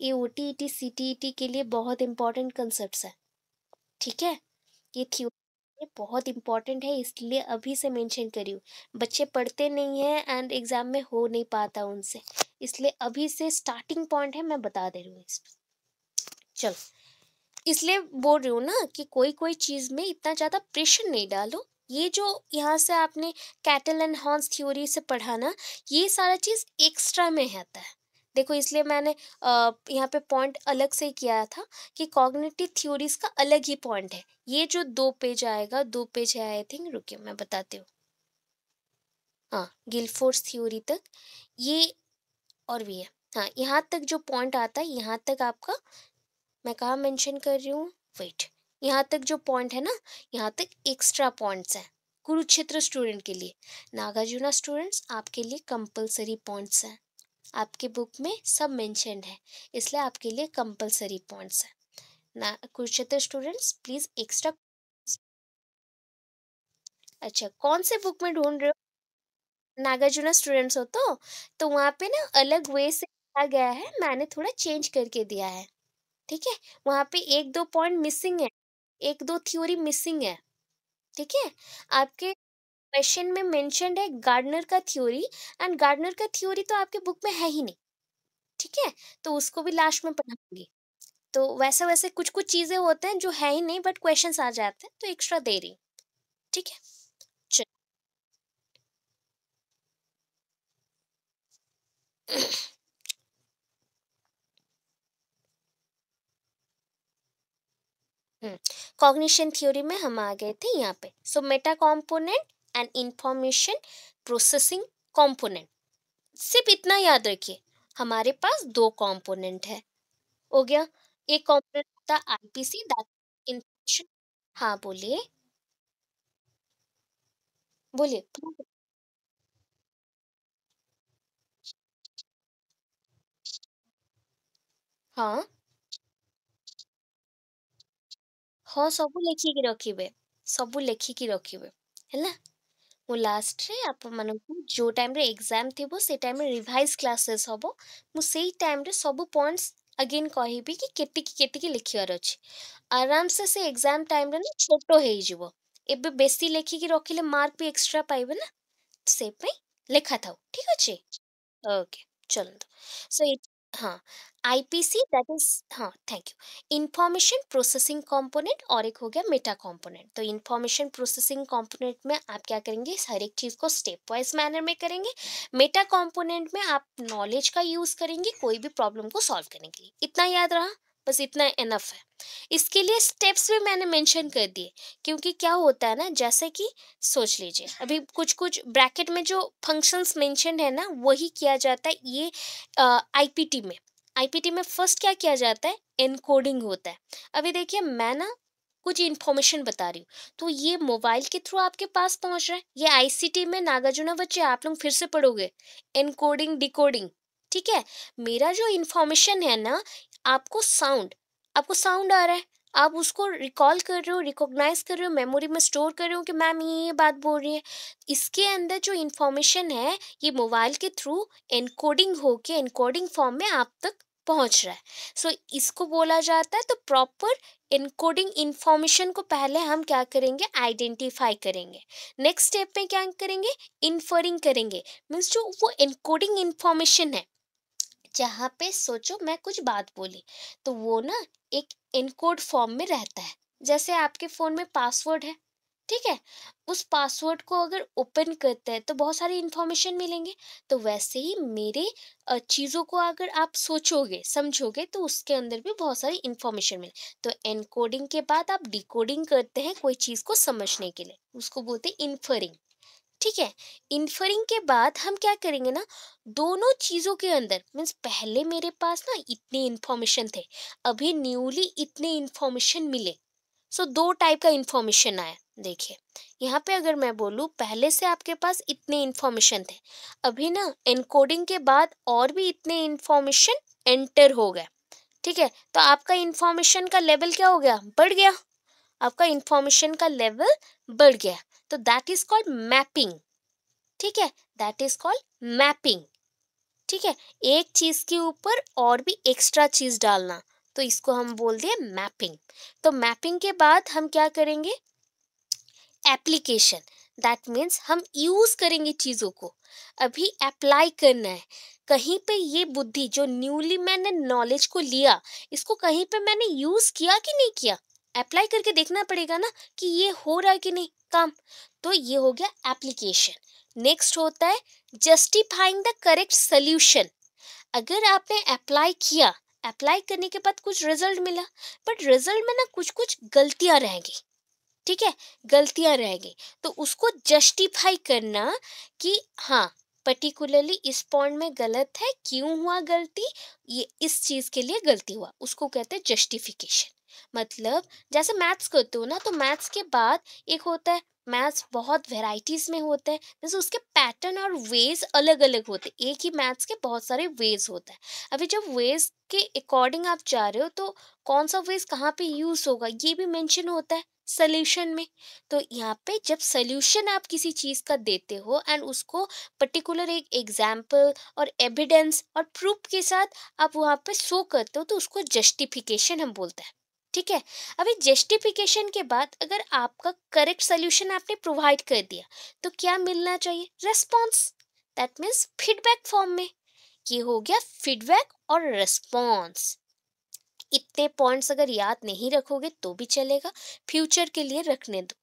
ये O T E T C T E T के लिए बहुत इंपॉर्टेंट कंसेप्ट है ठीक है ये थी बहुत इंपॉर्टेंट है इसलिए अभी से मेंशन करी हूँ बच्चे पढ़ते नहीं हैं एंड एग्ज़ाम में हो नहीं पाता उनसे इसलिए अभी से स्टार्टिंग पॉइंट है मैं बता दे रही हूँ इस चलो इसलिए बोल रही हूँ ना कि कोई कोई चीज़ में इतना ज़्यादा प्रेशर नहीं डालो ये जो यहाँ से आपने कैटल एंड हॉर्न्स थ्योरी से पढ़ा ना ये सारा चीज़ एक्स्ट्रा में आता है देखो इसलिए मैंने यहाँ पे पॉइंट अलग से किया था कि कॉग्निटिव थ्योरीज का अलग ही पॉइंट है ये जो दो पेज आएगा दो पेज है आई थिंक रुकिए मैं बताती हूँ हाँ गिलफोर्स थ्योरी तक ये और भी है हाँ यहाँ तक जो पॉइंट आता है यहाँ तक आपका मैं कहाँ मेंशन कर रही हूँ वेट यहाँ तक जो पॉइंट है ना यहाँ तक एक्स्ट्रा पॉइंट्स हैं कुरुक्षेत्र स्टूडेंट के लिए नागार्जुना स्टूडेंट्स आपके लिए कंपलसरी पॉइंट्स हैं आपके बुक में सब मेंशनड है इसलिए आपके लिए कंपलसरी पॉइंट्स है ना कुरुक्षेत्र स्टूडेंट्स प्लीज एक्स्ट्रा अच्छा कौन से बुक में ढूंढ रहे हो नागार्जुना स्टूडेंट्स हो तो तो वहाँ पे ना अलग वे से आ गया है मैंने थोड़ा चेंज करके दिया है ठीक है वहाँ पे एक दो पॉइंट मिसिंग है एक दो थ्योरी मिसिंग है ठीक है आपके क्वेश्चन में मेंशनड है गार्डनर का थ्योरी एंड गार्डनर का थ्योरी तो आपके बुक में है ही नहीं ठीक है तो उसको भी लास्ट में पढ़ाऊंगी तो वैसे वैसे कुछ कुछ चीज़ें होते हैं जो है ही नहीं बट क्वेश्चंस आ जाते हैं तो एक्स्ट्रा दे रही ठीक है कॉग्निशन हम्म, थ्योरी में हम आ गए थे यहाँ पे so meta component and information processing component सिर्फ इतना याद रखिए हमारे पास दो कंपोनेंट है हो गया एक कंपोनेंट होता है आईपीसी इंफॉर्मेशन हाँ बोलिए बोलिए हाँ हाँ सब ସବୁ रखिए सब ସବୁ रखिए है ना ମୁଁ ଲାଷ୍ଟରେ ଆପଣମାନଙ୍କୁ ଯେଉଁ ଟାଇମ୍ରେ ଏକ୍ଜାମ୍ ଥିବ ସେଇ ଟାଇମ୍ରେ ରିଭାଇଜ୍ କ୍ଲାସେସ୍ ହେବ ମୁଁ ସେଇ ଟାଇମ୍ରେ ସବୁ ପଏଣ୍ଟସ୍ ଅଗେନ୍ କହିବି କି କେତିକି କେତିକି ଲେଖିବାର ଅଛି ଆରାମସେ ସେ ଏକ୍ଜାମ୍ ଟାଇମ୍ରେ ନା ଛୋଟ ହେଇଯିବ ଏବେ ବେଶୀ ଲେଖିକି ରଖିଲେ ମାର୍କ ବି ଏକ୍ସଟ୍ରା ପାଇବେ ନା ସେଇପାଇଁ ଲେଖାଥାଉ ଠିକ୍ ଅଛି ଓକେ ଚଲନ୍ତୁ ସୋ ହଁ आईपीसी दैट इज हाँ thank you information processing component और एक हो गया मेटा कंपोनेंट तो इन्फॉर्मेशन प्रोसेसिंग कंपोनेंट में आप क्या करेंगे हर एक चीज़ को स्टेप वाइज मैनर में करेंगे मेटा कंपोनेंट में आप नॉलेज का यूज़ करेंगे कोई भी प्रॉब्लम को सॉल्व करने के लिए इतना याद रहा बस इतना एनफ है इसके लिए स्टेप्स भी मैंने मेंशन कर दिए क्योंकि क्या होता है ना जैसे कि सोच लीजिए अभी कुछ कुछ ब्रैकेट में जो फंक्शंस मेंशन है ना वही किया जाता है ये आईपीटी में आईपीटी में फर्स्ट क्या किया जाता है एनकोडिंग होता है अभी देखिए मैं ना कुछ इन्फॉर्मेशन बता रही हूँ तो ये मोबाइल के थ्रू आपके पास पहुँच रहा है ये आईसीटी में नागार्जुना बच्चे आप लोग फिर से पढ़ोगे एनकोडिंग डिकोडिंग ठीक है मेरा जो इन्फॉर्मेशन है ना आपको साउंड आपको साउंड आ रहा है आप उसको रिकॉल कर रहे हो रिकॉग्नाइज कर रहे हो मेमोरी में स्टोर कर रहे हो कि मैम ये ये बात बोल रही है इसके अंदर जो इन्फॉर्मेशन है ये मोबाइल के थ्रू एनकोडिंग होके एनकोडिंग फॉर्म में आप तक पहुंच रहा है सो so, इसको बोला जाता है तो प्रॉपर इनकोडिंग इन्फॉर्मेशन को पहले हम क्या करेंगे आइडेंटिफाई करेंगे नेक्स्ट स्टेप में क्या करेंगे इन्फरिंग करेंगे मीन्स जो वो इनकोडिंग इन्फॉर्मेशन है जहाँ पे सोचो मैं कुछ बात बोली तो वो ना एक इनकोड फॉर्म में रहता है जैसे आपके फ़ोन में पासवर्ड है ठीक है उस पासवर्ड को अगर ओपन करते हैं तो बहुत सारी इन्फॉर्मेशन मिलेंगे तो वैसे ही मेरे चीज़ों को अगर आप सोचोगे समझोगे तो उसके अंदर भी बहुत सारी इन्फॉर्मेशन मिले तो एनकोडिंग के बाद आप डिकोडिंग करते हैं कोई चीज़ को समझने के लिए उसको बोलते हैं इन्फरिंग ठीक है इन्फरिंग के बाद हम क्या करेंगे ना दोनों चीज़ों के अंदर मीन्स पहले मेरे पास ना इतने इन्फॉर्मेशन थे अभी न्यूली इतने इन्फॉर्मेशन मिले सो so, दो टाइप का इन्फॉर्मेशन आया देखिए यहाँ पे अगर मैं बोलूँ पहले से आपके पास इतने इन्फॉर्मेशन थे अभी ना एनकोडिंग के बाद और भी इतने इन्फॉर्मेशन एंटर हो गए ठीक है तो आपका इन्फॉर्मेशन का लेवल क्या हो गया बढ़ गया आपका इन्फॉर्मेशन का लेवल बढ़ गया तो दैट इज कॉल्ड मैपिंग ठीक है दैट इज कॉल्ड मैपिंग ठीक है एक चीज़ के ऊपर और भी एक्स्ट्रा चीज़ डालना तो इसको हम बोल दिए मैपिंग तो मैपिंग के बाद हम क्या करेंगे एप्लीकेशन दैट मीन्स हम यूज़ करेंगे चीज़ों को अभी अप्लाई करना है कहीं पे ये बुद्धि जो न्यूली मैंने नॉलेज को लिया इसको कहीं पे मैंने यूज़ किया कि नहीं किया अप्लाई करके देखना पड़ेगा ना कि ये हो रहा है कि नहीं काम तो ये हो गया एप्लीकेशन नेक्स्ट होता है जस्टिफाइंग द करेक्ट सोल्यूशन अगर आपने अप्लाई किया अप्लाई करने के बाद कुछ रिजल्ट मिला बट रिजल्ट में ना कुछ कुछ गलतियां रहेंगी ठीक है गलतियां रहेंगी तो उसको जस्टिफाई करना कि हाँ पर्टिकुलरली इस पॉइंट में गलत है क्यों हुआ गलती ये इस चीज़ के लिए गलती हुआ उसको कहते हैं जस्टिफिकेशन मतलब जैसे मैथ्स करते हो ना तो मैथ्स के बाद एक होता है मैथ्स बहुत वेराइटीज़ में होते हैं जैसे उसके पैटर्न और वेज अलग अलग होते हैं एक ही मैथ्स के बहुत सारे वेज होता है अभी जब वेज के अकॉर्डिंग आप जा रहे हो तो कौन सा वेज कहाँ पे यूज़ होगा ये भी मेंशन होता है सल्यूशन में तो यहाँ पे जब सल्यूशन आप किसी चीज़ का देते हो एंड उसको पर्टिकुलर एक एग्जाम्पल और एविडेंस और प्रूफ के साथ आप वहाँ पे शो करते हो तो उसको जस्टिफिकेशन हम बोलते हैं ठीक है अभी जस्टिफिकेशन के बाद अगर आपका करेक्ट सोल्यूशन आपने प्रोवाइड कर दिया तो क्या मिलना चाहिए response that means feedback form में ये हो गया फीडबैक और रेस्पॉन्स इतने पॉइंट्स अगर याद नहीं रखोगे तो भी चलेगा फ्यूचर के लिए रखने दो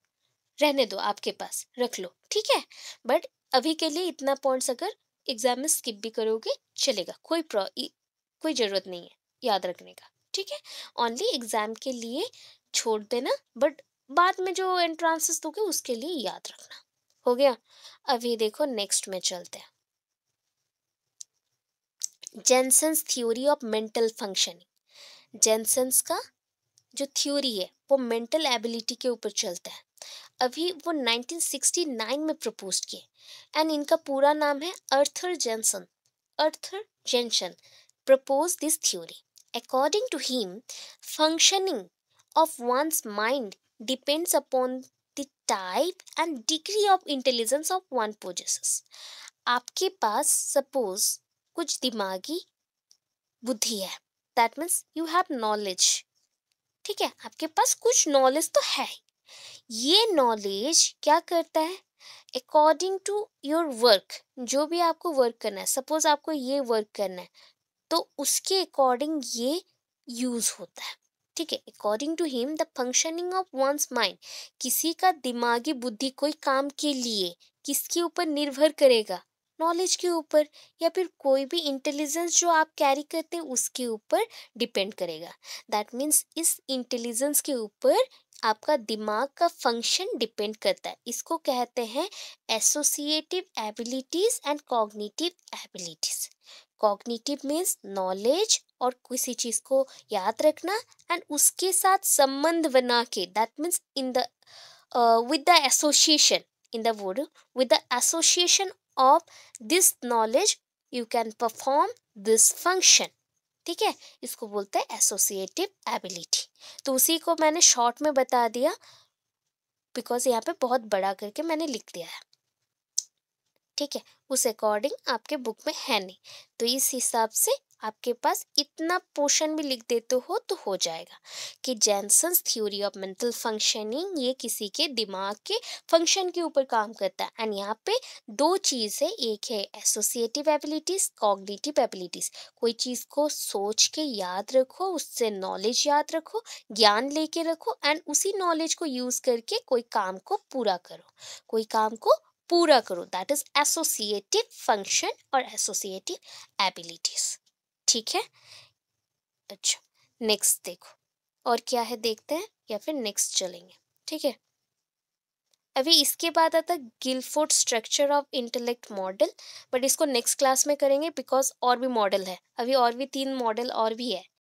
रहने दो आपके पास रख लो ठीक है बट अभी के लिए इतना पॉइंट्स अगर एग्जाम में स्किप भी करोगे चलेगा कोई प्रॉ कोई ज़रूरत नहीं है याद रखने का ठीक है ओनली एग्ज़ाम के लिए छोड़ देना बट बाद में जो एंट्रांसेस दोगे उसके लिए याद रखना हो गया अभी देखो नेक्स्ट में चलते हैं Jensen's theory of mental functioning Jensen's का जो थ्योरी है वो मेंटल एबिलिटी के ऊपर चलता है अभी वो 1969 में प्रपोज किए एंड इनका पूरा नाम है Arthur Jensen Arthur Jensen propose this theory According to him, functioning of one's mind depends upon the type and degree of intelligence of one possesses. आपके पास सपोज कुछ दिमागी बुद्धि है that means you have knowledge ठीक है आपके पास कुछ knowledge तो है ये नॉलेज क्या करता है अकॉर्डिंग टू योर वर्क जो भी आपको वर्क करना है सपोज आपको ये वर्क करना है तो उसके अकॉर्डिंग ये यूज़ होता है ठीक है according to him the functioning of one's mind किसी का दिमागी बुद्धि कोई काम के लिए किसके ऊपर निर्भर करेगा नॉलेज के ऊपर या फिर कोई भी इंटेलिजेंस जो आप कैरी करते हैं उसके ऊपर डिपेंड करेगा दैट मीन्स इस इंटेलिजेंस के ऊपर आपका दिमाग का फंक्शन डिपेंड करता है इसको कहते हैं associative abilities and cognitive abilities cognitive means knowledge और किसी चीज़ को याद रखना एंड उसके साथ संबंध बना के that means in the with the association in the word with the association of this knowledge you can perform this function ठीक है इसको बोलते हैं एसोसिएटिव एबिलिटी तो उसी को मैंने शॉर्ट में बता दिया बिकॉज यहाँ पे बहुत बड़ा करके मैंने लिख दिया है ठीक है उस अकॉर्डिंग आपके बुक में है नहीं तो इस हिसाब से आपके पास इतना पोर्शन भी लिख देते हो तो हो जाएगा कि Jensen's theory of mental functioning ये किसी के दिमाग के फंक्शन के ऊपर काम करता है एंड यहाँ पे दो चीज़ है एक है एसोसिएटिव एबिलिटीज कॉग्निटिव एबिलिटीज कोई चीज़ को सोच के याद रखो उससे नॉलेज याद रखो ज्ञान लेके रखो एंड उसी नॉलेज को यूज़ करके कोई काम को पूरा करो कोई काम को पूरा करो दैट इज एसोसिएटिव फंक्शन और एसोसिएटिव एबिलिटीज ठीक है अच्छा नेक्स्ट देखो और क्या है देखते हैं या फिर नेक्स्ट चलेंगे ठीक है अभी इसके बाद आता है Guilford structure of intellect model but इसको नेक्स्ट क्लास में करेंगे बिकॉज और भी मॉडल है अभी और भी तीन मॉडल और भी है